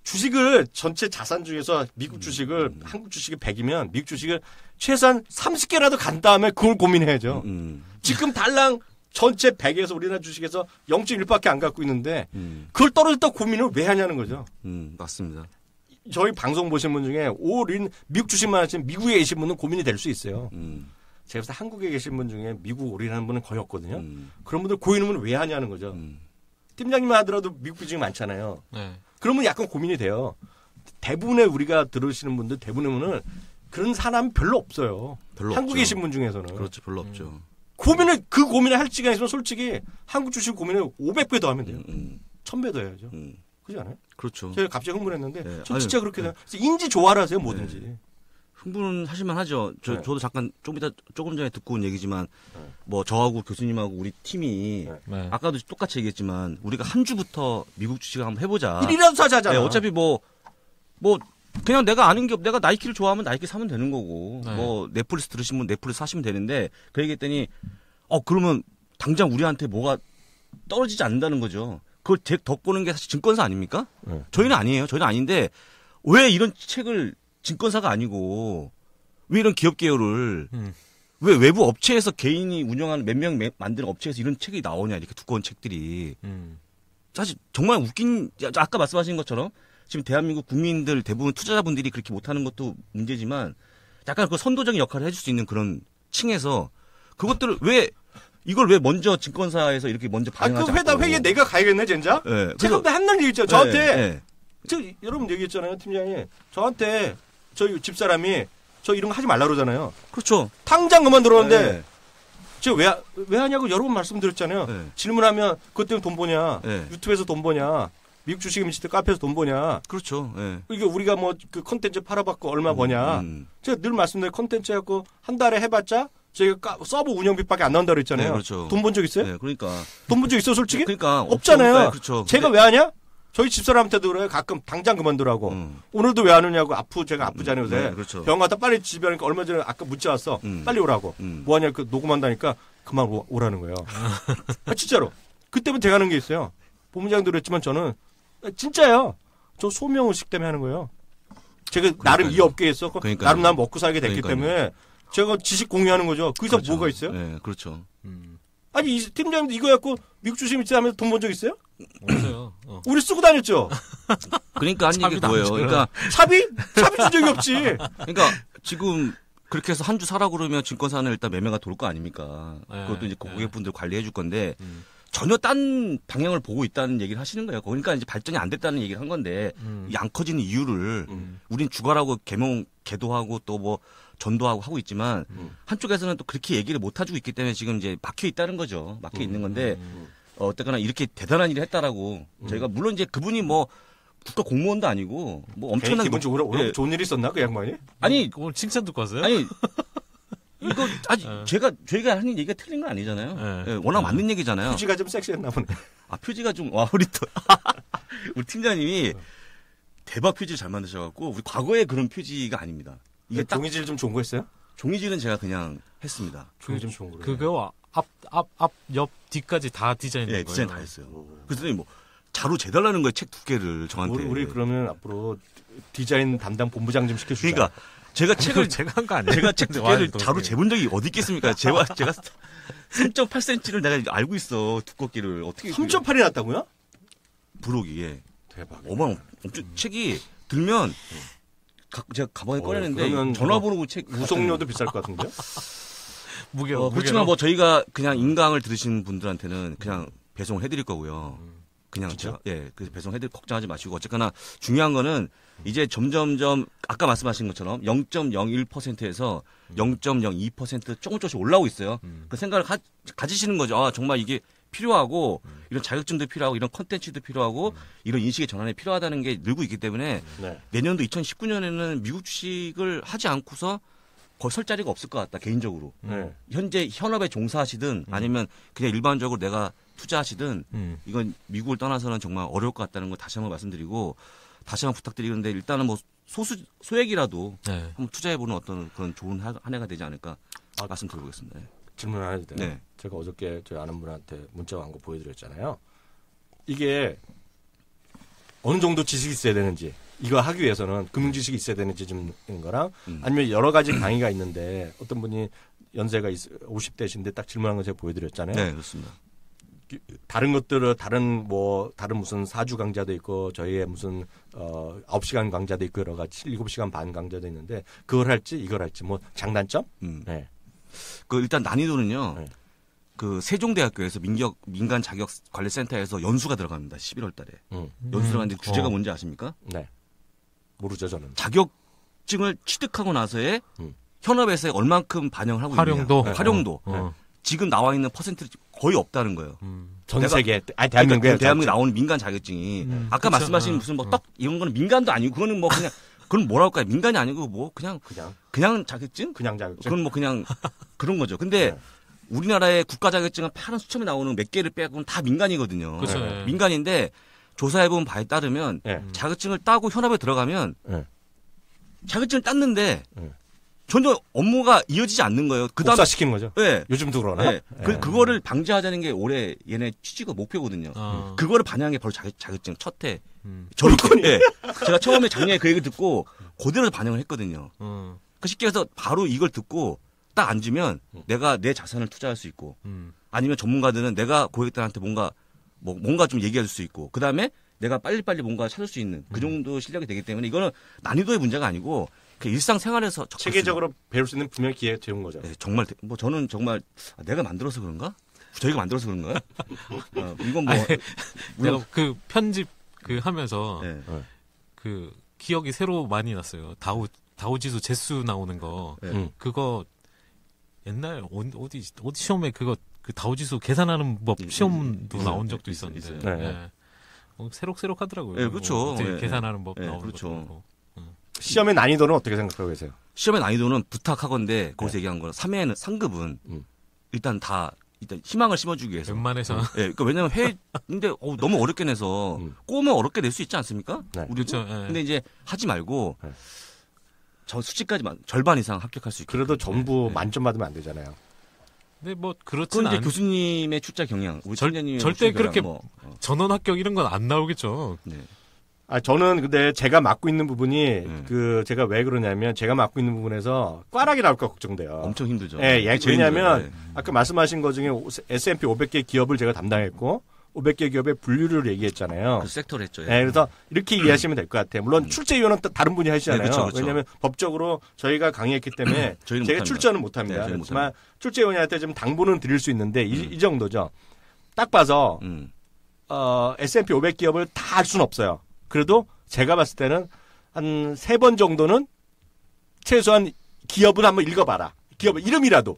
주식을 전체 자산 중에서 미국 음, 주식을 음. 한국 주식이 100이면 미국 주식을 최소한 30개라도 간 다음에 그걸 고민해야죠. 음. 음. 지금 달랑 전체 100에서 우리나라 주식에서 0.1밖에 안 갖고 있는데 음. 그걸 떨어졌다 고민을 왜 하냐는 거죠. 음, 맞습니다. 저희 방송 보신 분 중에 올인 미국 주식만 하시면 미국에 계신 분은 고민이 될 수 있어요. 제가 봤을 때 한국에 계신 분 중에 미국 올인하는 분은 거의 없거든요. 음. 그런 분들 고인을왜 하냐는 거죠. 음. 팀장님만 하더라도 미국 비중이 많잖아요. 네. 그러면 약간 고민이 돼요. 대부분의 우리가 들으시는 분들 대부분의 분은 그런 사람 별로 없어요. 별로 한국에 없죠. 계신 분 중에서는. 그렇죠. 별로 없죠. 음. 고민을 그 고민을 할 시간이 있으면 솔직히 한국 주식 고민을 500배 더 하면 돼요. 음, 1000배 음. 더 해야죠. 음. 그렇지 않아요? 그렇죠. 제가 갑자기 흥분했는데 네. 저 진짜 아니, 그렇게 돼요. 네. 인지 조화하세요 뭐든지. 네. 흥분하실만 은 하죠. 저, 네. 저도 잠깐 조금 이따 조금 전에 듣고 온 얘기지만 네. 뭐 저하고 교수님하고 우리 팀이 네. 네. 아까도 똑같이 얘기했지만 우리가 한 주부터 미국 주식을 한번 해보자. 일이라도 사자자. 네, 어차피 뭐뭐 뭐 그냥 내가 아는 게업 내가 나이키를 좋아하면 나이키 사면 되는 거고 네. 뭐 넷플릭스 들으시면 넷플릭스 사시면 되는데 그 얘기했더니 어 그러면 당장 우리한테 뭐가 떨어지지 않는다는 거죠. 그걸 덕보는 게 사실 증권사 아닙니까? 저희는 아니에요. 저희는 아닌데 왜 이런 책을 증권사가 아니고 왜 이런 기업 계열을 음. 왜 외부 업체에서 개인이 운영하는 몇 명 만드는 업체에서 이런 책이 나오냐 이렇게 두꺼운 책들이 음. 사실 정말 웃긴 아까 말씀하신 것처럼 지금 대한민국 국민들 대부분 투자자분들이 그렇게 못하는 것도 문제지만 약간 그 선도적인 역할을 해줄 수 있는 그런 층에서 그것들을 왜 이걸 왜 먼저 증권사에서 이렇게 먼저 아, 반영하지 아, 그 회담 회의에 내가 가야겠네 젠장 네, 그래서, 제가 맨날 얘기했죠 저한테 네, 네. 저 여러분 얘기했잖아요 팀장이 저한테 저희 집사람이 저 이런 거 하지 말라 그러잖아요. 그렇죠. 당장 그만 들어는데 네. 저왜왜 왜 하냐고 여러 번 말씀드렸잖아요. 네. 질문하면 그것 때문에 돈 버냐? 네. 유튜브에서 돈 버냐? 미국 주식 임시트 카페에서 돈 버냐? 그렇죠. 네. 이게 우리가 뭐그 컨텐츠 팔아봤고 얼마 음, 버냐? 음. 제가 늘 말씀드린 컨텐츠 해 갖고 한 달에 해봤자 저희가 서버 운영비밖에 안 나온다고 했잖아요. 네, 그렇죠. 돈 본 적 있어요? 네, 그러니까. 돈 본 적 있어 솔직히? 그러니까 없잖아요. 없죠. 네, 니까 그렇죠. 제가 왜 하냐? 저희 집사람한테도 그래요. 가끔 당장 그만두라고. 음. 오늘도 왜 안 오냐고. 아프 제가 아프잖아요. 요새. 네, 그렇죠. 병원 갔다 빨리 집에 가니까 얼마 전에 아까 문자 왔어. 음. 빨리 오라고. 음. 뭐하냐 그 녹음한다니까 그만 오, 라는 거예요. 아, 진짜로. 그때부터 제가 하는 게 있어요. 본부장도 그랬지만 저는 아, 진짜요. 저 소명 의식 때문에 하는 거예요. 제가 그러니까요. 나름 이 업계에 있어. 나름 나름 먹고 살게 됐기 그러니까요. 때문에 제가 지식 공유하는 거죠. 그래서 그렇죠. 뭐가 있어요? 네, 그렇죠. 음. 아니 이 팀장님도 이거 갖고 미국 주식 있지 하면서 돈 번 적 있어요? 없어요. 어. 우리 쓰고 다녔죠. 그러니까 한 얘기 뭐예요? 그러니까 차비 차비 준 적이 없지. 그러니까 지금 그렇게 해서 한 주사라 그러면 증권사는 일단 매매가 돌 거 아닙니까? 네, 그것도 이제 네. 고객분들 네. 관리해 줄 건데 음. 전혀 딴 방향을 보고 있다는 얘기를 하시는 거예요. 그러니까 이제 발전이 안 됐다는 얘기를 한 건데 음. 이안 커지는 이유를 음. 우린 주가라고 개몽 개도하고 또 뭐 전도하고 하고 있지만 음. 한쪽에서는 또 그렇게 얘기를 못 해주고 있기 때문에 지금 이제 막혀 있다는 거죠. 막혀 있는 음. 건데 음. 음. 어, 어쨌거나 이렇게 대단한 일을 했다라고 저희가 물론 이제 그분이 뭐 국가 공무원도 아니고 뭐 엄청난 기분 좋은 예. 좋은 일 있었나 그 양반이? 아니 오늘 칭찬 듣고 왔어요? 아니 이거 아직 어. 제가 저희가 하는 얘기가 틀린 건 아니잖아요. 네. 예, 워낙 맞는 얘기잖아요. 표지가 좀 섹시했나 보네. 아 표지가 좀와 우리 또 우리 팀장님이 네. 대박 표지를 잘 만드셔갖고 우리 과거에 그런 표지가 아닙니다. 이게 네, 딱 종이질 좀 좋은 거였어요? 종이질은 제가 그냥 했습니다. 종이 좀 좋은 거 그, 그거 앞앞 앞 옆 뒤까지 다 디자인. 예, 네, 디자인 다 했어요. 그랬더니 뭐 자로 재달라는 거예요 책 두 개를 저한테. 우리, 우리 그러면 앞으로 디자인 담당 본부장 좀 시켜주자. 그러니까 제가 책을 제가 한 거 아니에요? 제가 책두를 자로 재본 적이 어디 있겠습니까? 제가 제가 3.8cm를 내가 알고 있어 두껍기를 어떻게 3.8이 났다고요? 부록이에 예. 대박. 어마 엄청 음. 책이 들면 가, 제가 가방에 어, 꺼내는데 전화번호 고책 우송료도 비쌀 것 같은데요? 무게 어, 그렇지만 뭐 저희가 그냥 인강을 들으신 분들한테는 그냥 배송을 해드릴 거고요. 그냥 진짜? 제가 예, 그래서 배송해드릴 걱정하지 마시고 어쨌거나 중요한 거는 이제 점점점 아까 말씀하신 것처럼 0.01%에서 0.02% 조금 조금씩 올라오고 있어요. 음. 그 생각을 가, 가지시는 거죠. 아 정말 이게 필요하고 음. 이런 자격증도 필요하고 이런 컨텐츠도 필요하고 음. 이런 인식의 전환이 필요하다는 게 늘고 있기 때문에 네. 내년도 2019년에는 미국 주식을 하지 않고서 거의 설 자리가 없을 것 같다 개인적으로 음. 네. 현재 현업에 종사하시든 음. 아니면 그냥 일반적으로 내가 투자하시든 음. 이건 미국을 떠나서는 정말 어려울 것 같다는 걸 다시 한번 말씀드리고 다시 한 번 부탁드리는데 일단은 뭐 소수 소액이라도 네. 한번 투자해보는 어떤 그런 좋은 한, 해가 되지 않을까 아, 말씀드려보겠습니다. 네. 질문 하 해도 돼요? 네. 제가 어저께 저희 아는 분한테 문자 광고 보여드렸잖아요. 이게 어느 정도 지식이 있어야 되는지 이거 하기 위해서는 금융 지식이 있어야 되는지 좀 있는 거랑 음. 아니면 여러 가지 강의가 있는데 어떤 분이 연세가 50대신데 딱 질문한 거 제가 보여드렸잖아요. 네, 그렇습니다. 다른 것들을 다른 뭐 다른 무슨 사주 강좌도 있고 저희의 무슨 어 9시간 강좌도 있고 여러 가지 7시간 반 강좌도 있는데 그걸 할지 이걸 할지 뭐 장단점? 음. 네. 그 일단 난이도는요. 네. 그 세종대학교에서 민격 민간 자격 관리 센터에서 연수가 들어갑니다. 11월 달에. 음. 연수 들어가는데 음. 주제가 어. 뭔지 아십니까? 네. 모르죠, 저는. 자격증을 취득하고 나서의 음. 현업에서의 얼만큼 반영을 하고 있냐. 활용도. 네. 활용도. 어. 어. 어. 지금 나와 있는 퍼센트를 거의 없다는 거예요. 음. 전 세계 아 대한민국에 그러니까 대한민국 나오는 민간 자격증이 음. 아까 그쵸? 그렇죠. 말씀하신 어. 무슨 뭐떡 어. 이런 거는 민간도 아니고 그거는 뭐 그냥 그건 뭐라고 할까요? 민간이 아니고 뭐 그냥 그냥 그냥 자격증? 그냥 자격증. 그건 뭐 그냥 그런 거죠. 근데 네. 우리나라의 국가 자격증은 파란 수첩에 나오는 몇 개를 빼고는 다 민간이거든요. 그쵸, 그렇죠. 네. 민간인데 조사해 본 바에 따르면 네. 자격증을 따고 현업에 들어가면 네. 자격증을 땄는데 네. 전혀 업무가 이어지지 않는 거예요. 그다음 복사시킨 거죠. 네. 요즘도 그러나. 네. 네. 그 예. 그거를 방지하자는 게 올해 얘네 취지가 목표거든요. 아. 음. 그거를 반영게 바로 자격, 자격증 첫해 음. 저희권 예. 제가 처음에 작년에 그 얘기 를 듣고 그대로 반영을 했거든요. 음. 그 쉽게 해서 바로 이걸 듣고 딱 앉으면 음. 내가 내 자산을 투자할 수 있고 음. 아니면 전문가들은 내가 고객들한테 뭔가 뭐 뭔가 좀 얘기할 수 있고 그 다음에 내가 빨리빨리 뭔가 찾을 수 있는 그 정도 실력이 되기 때문에 이거는 난이도의 문제가 아니고 그 일상생활에서 체계적으로 배울 수 있는 분명 기회 되는 거죠. 네, 정말 뭐 저는 정말 아, 내가 만들어서 그런가? 저희가 만들어서 그런가요? 어, 이건 뭐 아니, 물론... 내가 뭐 그 편집 그 하면서 네. 그 기억이 새로 많이 났어요. 다우 다우지수 제수 나오는 거 네. 음. 그거 옛날 어디 어디 시험에 그거 그 다우지수 계산하는 법 음, 시험도 음, 나온 적도 있었는데 네. 네. 어, 새록새록 하더라고요. 네, 그렇죠. 뭐 계산하는 법 네, 나오는 그렇죠. 거. 시험의 난이도는 어떻게 생각하고 계세요? 시험의 난이도는 부탁하건데 거기서 네. 얘기한 거는 3회는 에 상급은 음. 일단 다 일단 희망을 심어주기 위해서. 웬만해서. 음. 예, 그러니까 왜냐면 회 근데 어, 너무 어렵게 내서 음. 꼬면 어렵게 낼 수 있지 않습니까? 네. 우리 그렇죠. 네. 근데 이제 하지 말고 네. 저 수치까지만 절반 이상 합격할 수 있게. 그래도 전부 네. 만점 받으면 안 되잖아요. 근데 뭐 그렇진 않. 교수님의 출자 경향, 우리 절, 절대 그렇게 뭐, 어. 전원 합격 이런 건 안 나오겠죠. 네. 아 저는 근데 제가 맡고 있는 부분이 음. 그 제가 왜 그러냐면 제가 맡고 있는 부분에서 꽈락이 나올까 걱정돼요. 엄청 힘들죠. 예, 예 왜냐하면 네. 아까 말씀하신 것 중에 S&P 500개 기업을 제가 담당했고 500개 기업의 분류를 얘기했잖아요. 그 섹터를 했죠. 예. 네, 그래서 이렇게 이해하시면 음. 될것 같아요. 물론 음. 출제위원은 또 다른 분이 하시잖아요. 네, 그쵸, 그쵸. 왜냐하면 법적으로 저희가 강의했기 때문에 저희는 제가 못합니다. 출전는 네, 못합니다. 네, 그렇지만 출제위원한테 좀 당부는 드릴 수 있는데 음. 이, 이, 정도죠. 딱 봐서 음. 어, S&P 500 기업을 다 할 수는 없어요. 그래도 제가 봤을 때는 한 세 번 정도는 최소한 기업은 한번 읽어봐라. 기업 이름이라도.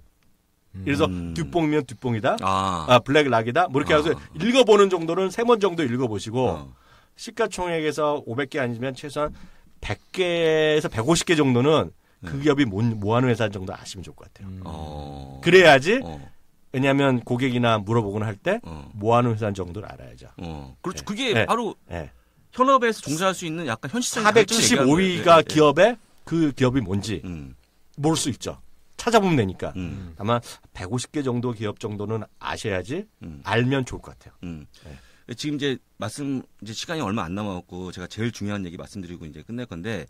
그래서 음. 뒷봉이면 뒷봉이다. 아. 아 블랙 락이다. 뭐 이렇게 아. 해서 읽어보는 정도는 세 번 정도 읽어보시고 아. 시가총액에서 500개 아니면 최소한 100개에서 150개 정도는 그 네. 기업이 뭐, 뭐 하는 회사 인 정도 아시면 좋을 것 같아요. 음. 어. 그래야지 어. 왜냐하면 고객이나 물어보거나 할 때 뭐 하는 어. 회사 인 정도를 알아야죠. 어. 그렇죠. 네. 그게 네. 바로 네. 현업에서 종사할 수 있는 약간 현실적인 475위가 기업의 그 기업이 뭔지 음. 모를 수 있죠. 찾아보면 되니까. 음. 아마 150개 정도 기업 정도는 아셔야지 음. 알면 좋을 것 같아요. 음. 네. 지금 이제 말씀 이제 시간이 얼마 안 남았고 제가 제일 중요한 얘기 말씀드리고 이제 끝낼 건데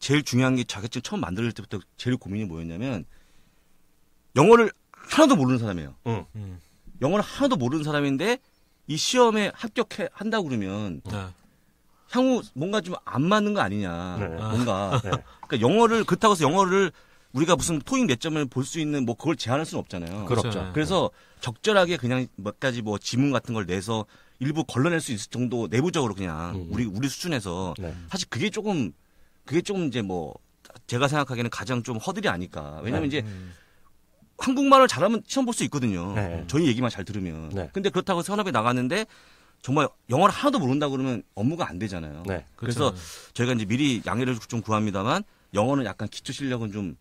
제일 중요한 게 자격증 처음 만들 때부터 제일 고민이 뭐였냐면 영어를 하나도 모르는 사람이에요. 음. 영어를 하나도 모르는 사람인데 이 시험에 합격해 한다고 그러면 네. 향후 뭔가 좀 안 맞는 거 아니냐. 네. 뭔가. 아, 네. 그러니까 영어를, 그렇다고 해서 영어를 우리가 무슨 토익 몇 점을 볼 수 있는 뭐 그걸 제한할 수는 없잖아요. 그렇죠. 그렇죠. 네. 그래서 적절하게 그냥 몇 가지 뭐 지문 같은 걸 내서 일부 걸러낼 수 있을 정도 내부적으로 그냥 음. 우리 우리 수준에서 네. 사실 그게 조금 그게 조금 이제 뭐 제가 생각하기에는 가장 좀 허들이 아닐까. 왜냐면 네. 이제 한국말을 잘하면 시험 볼 수 있거든요. 네. 저희 얘기만 잘 들으면. 네. 근데 그렇다고 산업에 나갔는데 정말 영어를 하나도 모른다 그러면 업무가 안 되잖아요. 네. 그래서 그렇죠. 저희가 이제 미리 양해를 좀 구합니다만 영어는 약간 기초 실력은 좀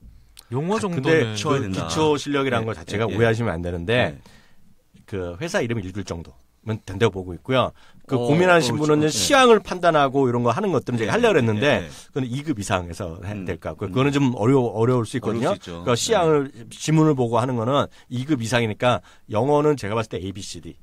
용어 정도는 근데 그 기초 실력이라는 네, 자체가 네, 네, 오해하시면 안 되는데 네. 그 회사 이름 읽을 정도. 면 된다고 보고 있고요. 그 어, 고민하신 어, 그렇죠. 분은 네. 시향을 판단하고 이런 거 하는 것들은 제가 하려고 했는데 그건 2급 이상에서 해될것 음, 같고 음. 그거는 좀 어려 어려울 수 있거든요. 수 그러니까 시향을 지문을 보고 하는 거는 2급 이상이니까 영어는 제가 봤을 때 A B C D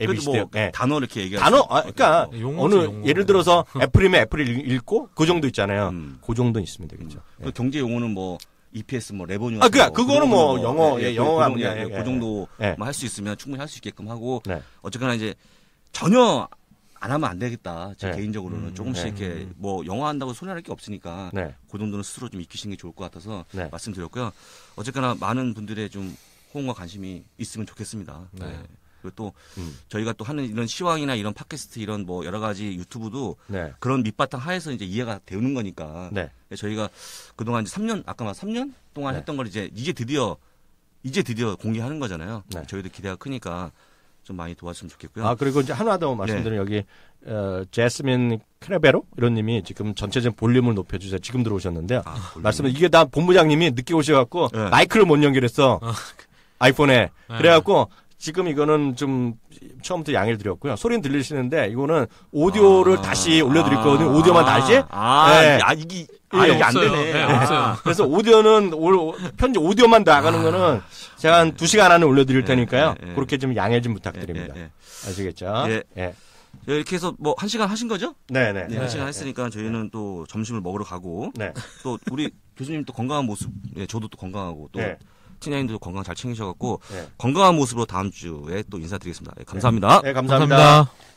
ABC 뭐 네. 단어 이렇게 얘기하 단어 아, 그러니까 용어지, 어느 용어. 예를 들어서 애플이면 애플을 읽고 그 정도 있잖아요. 음. 그 정도는 있으면 되겠죠. 음. 네. 경제 용어는 뭐 EPS 뭐 레버뉴 아그니 그러니까 뭐 그 그거는 뭐, 영어 뭐 예, 예 그 영어가 그, 예, 그 정도 예. 뭐 할수 있으면 충분히 할 수 있게끔 하고 네. 어쨌거나 이제 전혀 안 하면 안 되겠다. 제 네. 개인적으로는 음, 조금씩 네. 이렇게 음, 음. 뭐영어 한다고 손해할 게 없으니까 네. 그 정도는 스스로 좀 익히시는 게 좋을 것 같아서 네. 말씀드렸고요. 어쨌거나 많은 분들의 좀 호응과 관심이 있으면 좋겠습니다. 네. 네. 그리고 또 음. 저희가 또 하는 이런 시황이나 이런 팟캐스트 이런 뭐 여러 가지 유튜브도 네. 그런 밑바탕 하에서 이제 이해가 되는 거니까 네. 저희가 그동안 이제 3년 아까 말 3년 동안 네. 했던 걸 이제 이제 드디어 이제 드디어 공개하는 거잖아요. 네. 저희도 기대가 크니까 좀 많이 도와주면 좋겠고요. 아 그리고 이제 하나 더 말씀드리면 네. 여기 어, 제스민 크레베로 이런님이 지금 전체적인 볼륨을 높여주세요. 지금 들어오셨는데요. 아, 말씀은 이게 나 본부장님이 늦게 오셔갖고 네. 마이크를 못 연결했어. 아. 아이폰에 네. 그래갖고 지금 이거는 좀 처음부터 양해를 드렸고요. 소리는 들리시는데 이거는 오디오를 아~ 다시 올려드릴 거거든요. 아. 오디오만 다시. 아, 아 네. 아 이게 아, 예, 이게 안 되네. 네, 없어요. 아. 그래서 오디오는 올, 편지 오디오만 나가는 거는 제가 한 두 시간 안에 올려드릴 예, 테니까요. 예, 그렇게 좀 양해 좀 부탁드립니다. 아시겠죠? 예. 예. 이렇게 해서 뭐 한 시간 하신 거죠? 네네. 네, 네. 한 네, 시간 네. 했으니까 저희는 또 점심을 먹으러 가고 또 우리 교수님 또 건강한 모습, 예, 저도 또 건강하고 또 티나들도 건강 잘 챙기셔갖고 네. 건강한 모습으로 다음 주에 또 인사드리겠습니다. 예, 감사합니다. 네, 네, 감사합니다. 감사합니다.